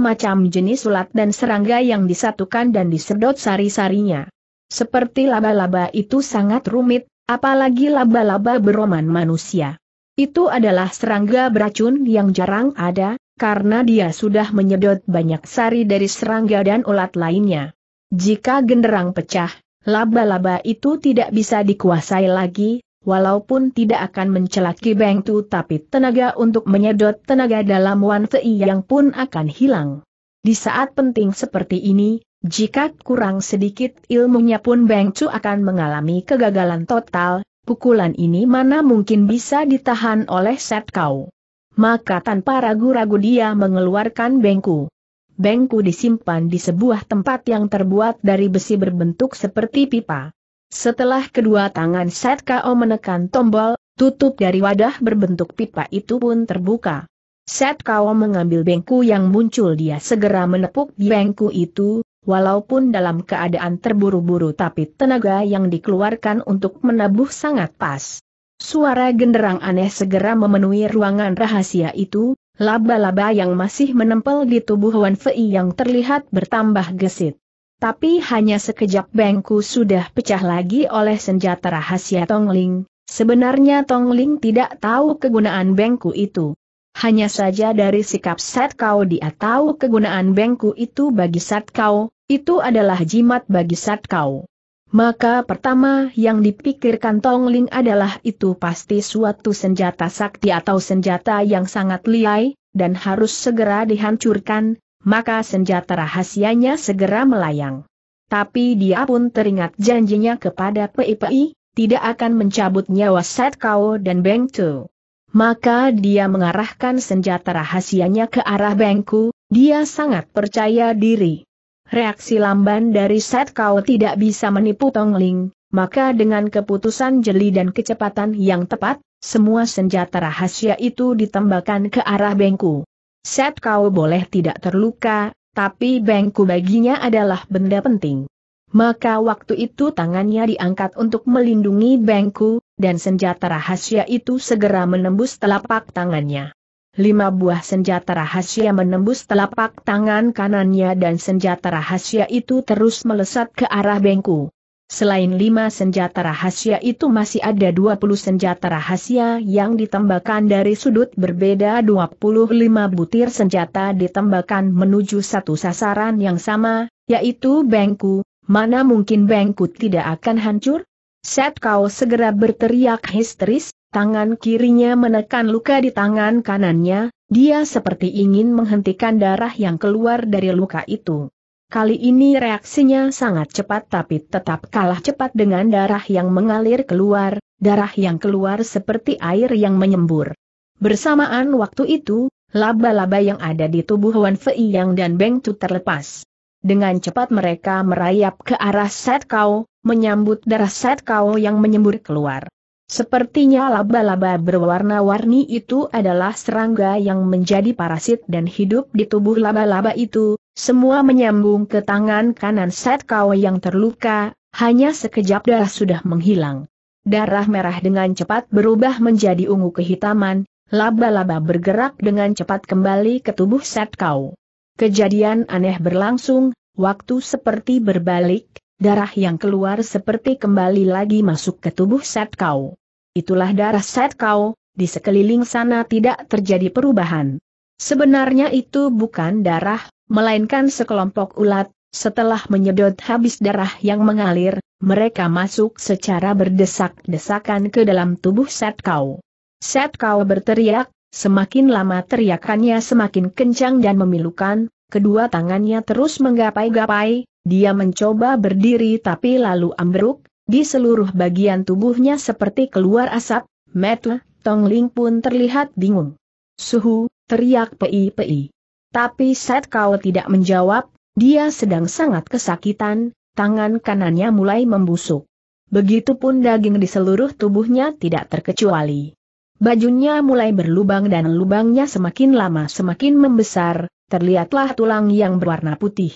macam jenis ulat dan serangga yang disatukan dan disedot sari-sarinya. Seperti laba-laba itu sangat rumit, apalagi laba-laba beroman manusia. Itu adalah serangga beracun yang jarang ada, karena dia sudah menyedot banyak sari dari serangga dan ulat lainnya. Jika genderang pecah, laba-laba itu tidak bisa dikuasai lagi, walaupun tidak akan mencelaki Beng tapi tenaga untuk menyedot tenaga dalam Wan Fei yang pun akan hilang. Di saat penting seperti ini, jika kurang sedikit ilmunya pun Beng akan mengalami kegagalan total, pukulan ini mana mungkin bisa ditahan oleh Set Kau maka tanpa ragu-ragu dia mengeluarkan bengku. Bengku disimpan di sebuah tempat yang terbuat dari besi berbentuk seperti pipa. Setelah kedua tangan Set KO menekan tombol, tutup dari wadah berbentuk pipa itu pun terbuka. Set Kao mengambil bengku yang muncul dia segera menepuk bengku itu, walaupun dalam keadaan terburu-buru tapi tenaga yang dikeluarkan untuk menabuh sangat pas. Suara genderang aneh segera memenuhi ruangan rahasia itu, laba-laba yang masih menempel di tubuh Wan Fei yang terlihat bertambah gesit. Tapi hanya sekejap bengku sudah pecah lagi oleh senjata rahasia Tongling, sebenarnya Tongling tidak tahu kegunaan bengku itu. Hanya saja dari sikap Sat Kau dia tahu kegunaan bengku itu bagi Sat Kau, itu adalah jimat bagi Sat Kau. Maka pertama yang dipikirkan Tong Ling adalah itu pasti suatu senjata sakti atau senjata yang sangat liai, dan harus segera dihancurkan, maka senjata rahasianya segera melayang. Tapi dia pun teringat janjinya kepada PIPI, tidak akan mencabut nyawa Set Kau dan Beng Tu. Maka dia mengarahkan senjata rahasianya ke arah Bengku, dia sangat percaya diri. Reaksi lamban dari Set Kau tidak bisa menipu Tongling, maka dengan keputusan jeli dan kecepatan yang tepat, semua senjata rahasia itu ditembakkan ke arah bengku. Set Kau boleh tidak terluka, tapi bengku baginya adalah benda penting. Maka waktu itu tangannya diangkat untuk melindungi bengku, dan senjata rahasia itu segera menembus telapak tangannya lima buah senjata rahasia menembus telapak tangan kanannya dan senjata rahasia itu terus melesat ke arah bengku. Selain lima senjata rahasia itu masih ada 20 senjata rahasia yang ditembakkan dari sudut berbeda 25 butir senjata ditembakkan menuju satu sasaran yang sama, yaitu bengku, mana mungkin bengku tidak akan hancur? Set Kau segera berteriak histeris, tangan kirinya menekan luka di tangan kanannya, dia seperti ingin menghentikan darah yang keluar dari luka itu. Kali ini reaksinya sangat cepat tapi tetap kalah cepat dengan darah yang mengalir keluar, darah yang keluar seperti air yang menyembur. Bersamaan waktu itu, laba-laba yang ada di tubuh Wan Fei Yang dan Beng Tu terlepas. Dengan cepat mereka merayap ke arah set kau, menyambut darah set kau yang menyembur keluar. Sepertinya laba-laba berwarna-warni itu adalah serangga yang menjadi parasit dan hidup di tubuh laba-laba itu, semua menyambung ke tangan kanan set kau yang terluka, hanya sekejap darah sudah menghilang. Darah merah dengan cepat berubah menjadi ungu kehitaman, laba-laba bergerak dengan cepat kembali ke tubuh set kau. Kejadian aneh berlangsung, waktu seperti berbalik, darah yang keluar seperti kembali lagi masuk ke tubuh Set Kau. Itulah darah Set Kau, di sekeliling sana tidak terjadi perubahan. Sebenarnya itu bukan darah, melainkan sekelompok ulat, setelah menyedot habis darah yang mengalir, mereka masuk secara berdesak-desakan ke dalam tubuh Set Kau. Set Kau berteriak, Semakin lama teriakannya semakin kencang dan memilukan, kedua tangannya terus menggapai-gapai, dia mencoba berdiri tapi lalu ambruk, di seluruh bagian tubuhnya seperti keluar asap, metle, Tongling pun terlihat bingung. Suhu, teriak pei-pei. Tapi saat kau tidak menjawab, dia sedang sangat kesakitan, tangan kanannya mulai membusuk. Begitupun daging di seluruh tubuhnya tidak terkecuali. Bajunya mulai berlubang dan lubangnya semakin lama semakin membesar, terlihatlah tulang yang berwarna putih.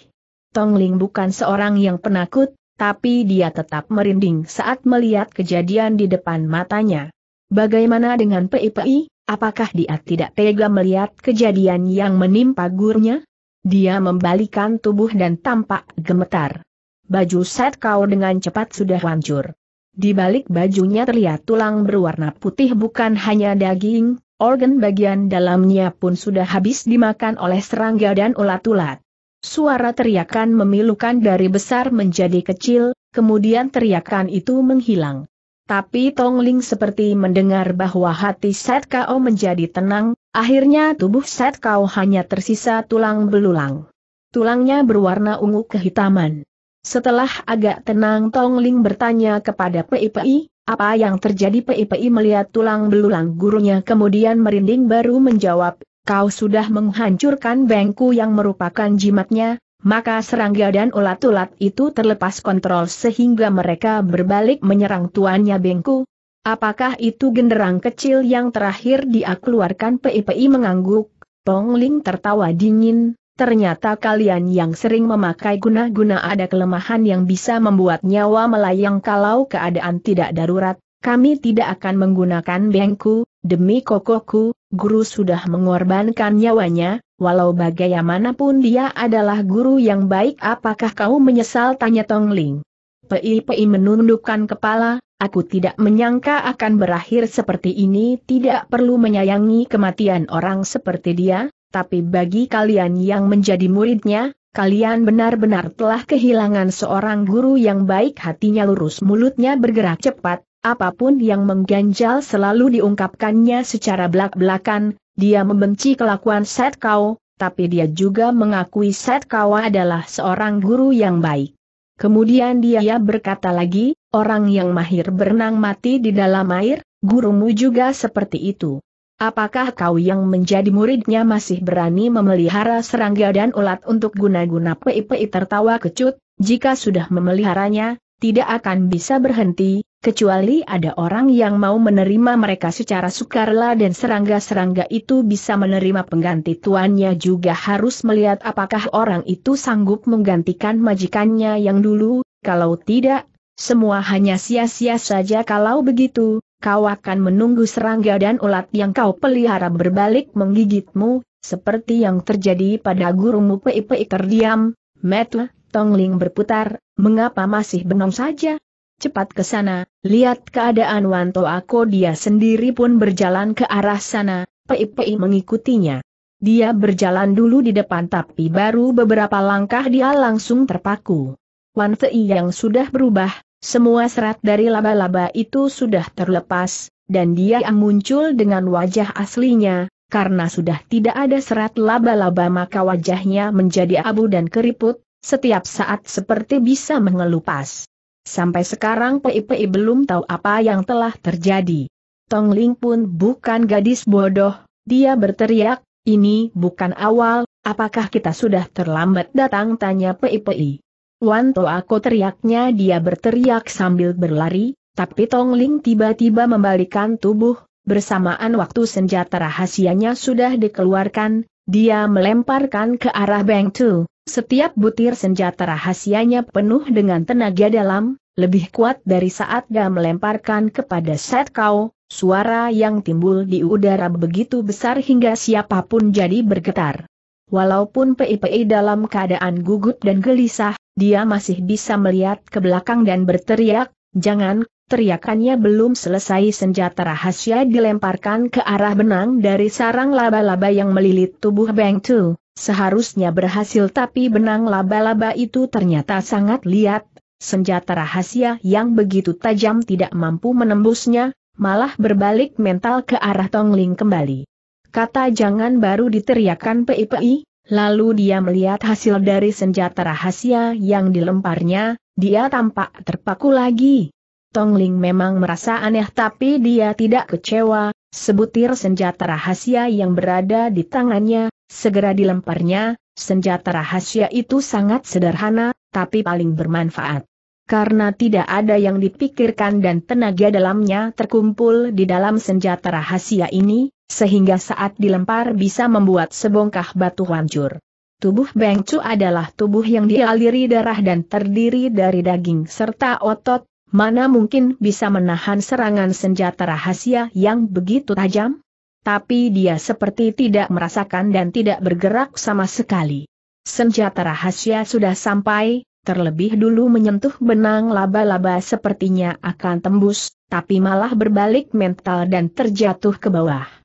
Tongling bukan seorang yang penakut, tapi dia tetap merinding saat melihat kejadian di depan matanya. Bagaimana dengan PIPI? Apakah dia tidak tega melihat kejadian yang menimpa gurunya? Dia membalikan tubuh dan tampak gemetar. Baju set kau dengan cepat sudah hancur. Di balik bajunya terlihat tulang berwarna putih bukan hanya daging, organ bagian dalamnya pun sudah habis dimakan oleh serangga dan ulat-ulat. Suara teriakan memilukan dari besar menjadi kecil, kemudian teriakan itu menghilang. Tapi Tong Ling seperti mendengar bahwa hati Set Kao menjadi tenang, akhirnya tubuh Set Kao hanya tersisa tulang belulang. Tulangnya berwarna ungu kehitaman. Setelah agak tenang Tong Ling bertanya kepada Pei Pei, apa yang terjadi Pei Pei melihat tulang belulang gurunya kemudian merinding baru menjawab, kau sudah menghancurkan bengku yang merupakan jimatnya, maka serangga dan ulat-ulat itu terlepas kontrol sehingga mereka berbalik menyerang tuannya bengku. Apakah itu genderang kecil yang terakhir dia keluarkan Pei? mengangguk, Tong Ling tertawa dingin, Ternyata kalian yang sering memakai guna-guna ada kelemahan yang bisa membuat nyawa melayang kalau keadaan tidak darurat, kami tidak akan menggunakan bengku, demi kokoku, guru sudah mengorbankan nyawanya, walau bagaimanapun dia adalah guru yang baik apakah kau menyesal tanya Tong Ling. Pei-pei menundukkan kepala, aku tidak menyangka akan berakhir seperti ini tidak perlu menyayangi kematian orang seperti dia, tapi bagi kalian yang menjadi muridnya, kalian benar-benar telah kehilangan seorang guru yang baik hatinya lurus mulutnya bergerak cepat, apapun yang mengganjal selalu diungkapkannya secara belak-belakan, dia membenci kelakuan Set Kau, tapi dia juga mengakui Set Kau adalah seorang guru yang baik. Kemudian dia berkata lagi, orang yang mahir berenang mati di dalam air, gurumu juga seperti itu. Apakah kau yang menjadi muridnya masih berani memelihara serangga dan ulat untuk guna-guna pei-pei tertawa kecut, jika sudah memeliharanya, tidak akan bisa berhenti, kecuali ada orang yang mau menerima mereka secara sukarela dan serangga-serangga itu bisa menerima pengganti tuannya juga harus melihat apakah orang itu sanggup menggantikan majikannya yang dulu, kalau tidak, semua hanya sia-sia saja kalau begitu, kau akan menunggu serangga dan ulat yang kau pelihara berbalik menggigitmu, seperti yang terjadi pada gurumu Pei-Pei terdiam, Metu, Tongling berputar, mengapa masih bengong saja? Cepat ke sana, lihat keadaan Wanto Ako dia sendiri pun berjalan ke arah sana, Pei-Pei mengikutinya. Dia berjalan dulu di depan tapi baru beberapa langkah dia langsung terpaku. Wan Fei yang sudah berubah, semua serat dari laba-laba itu sudah terlepas, dan dia yang muncul dengan wajah aslinya, karena sudah tidak ada serat laba-laba maka wajahnya menjadi abu dan keriput, setiap saat seperti bisa mengelupas. Sampai sekarang PIPI belum tahu apa yang telah terjadi. Tong Ling pun bukan gadis bodoh, dia berteriak, ini bukan awal, apakah kita sudah terlambat datang tanya PIPI. Wan To teriaknya dia berteriak sambil berlari, tapi Tong Ling tiba-tiba membalikan tubuh, bersamaan waktu senjata rahasianya sudah dikeluarkan, dia melemparkan ke arah Beng Tu. Setiap butir senjata rahasianya penuh dengan tenaga dalam, lebih kuat dari saat dia melemparkan kepada Set Kau, suara yang timbul di udara begitu besar hingga siapapun jadi bergetar. Walaupun PIPI dalam keadaan gugup dan gelisah, dia masih bisa melihat ke belakang dan berteriak, jangan, teriakannya belum selesai senjata rahasia dilemparkan ke arah benang dari sarang laba-laba yang melilit tubuh Beng Tu. Seharusnya berhasil tapi benang laba-laba itu ternyata sangat liat, senjata rahasia yang begitu tajam tidak mampu menembusnya, malah berbalik mental ke arah Tong Ling kembali. Kata jangan baru diteriakkan PIPI, Lalu dia melihat hasil dari senjata rahasia yang dilemparnya, dia tampak terpaku lagi. Tongling memang merasa aneh tapi dia tidak kecewa, sebutir senjata rahasia yang berada di tangannya, segera dilemparnya, senjata rahasia itu sangat sederhana, tapi paling bermanfaat. Karena tidak ada yang dipikirkan dan tenaga dalamnya terkumpul di dalam senjata rahasia ini, sehingga saat dilempar bisa membuat sebongkah batu hancur. Tubuh Beng Cu adalah tubuh yang dialiri darah dan terdiri dari daging serta otot, mana mungkin bisa menahan serangan senjata rahasia yang begitu tajam? Tapi dia seperti tidak merasakan dan tidak bergerak sama sekali. Senjata rahasia sudah sampai, terlebih dulu menyentuh benang laba-laba sepertinya akan tembus, tapi malah berbalik mental dan terjatuh ke bawah.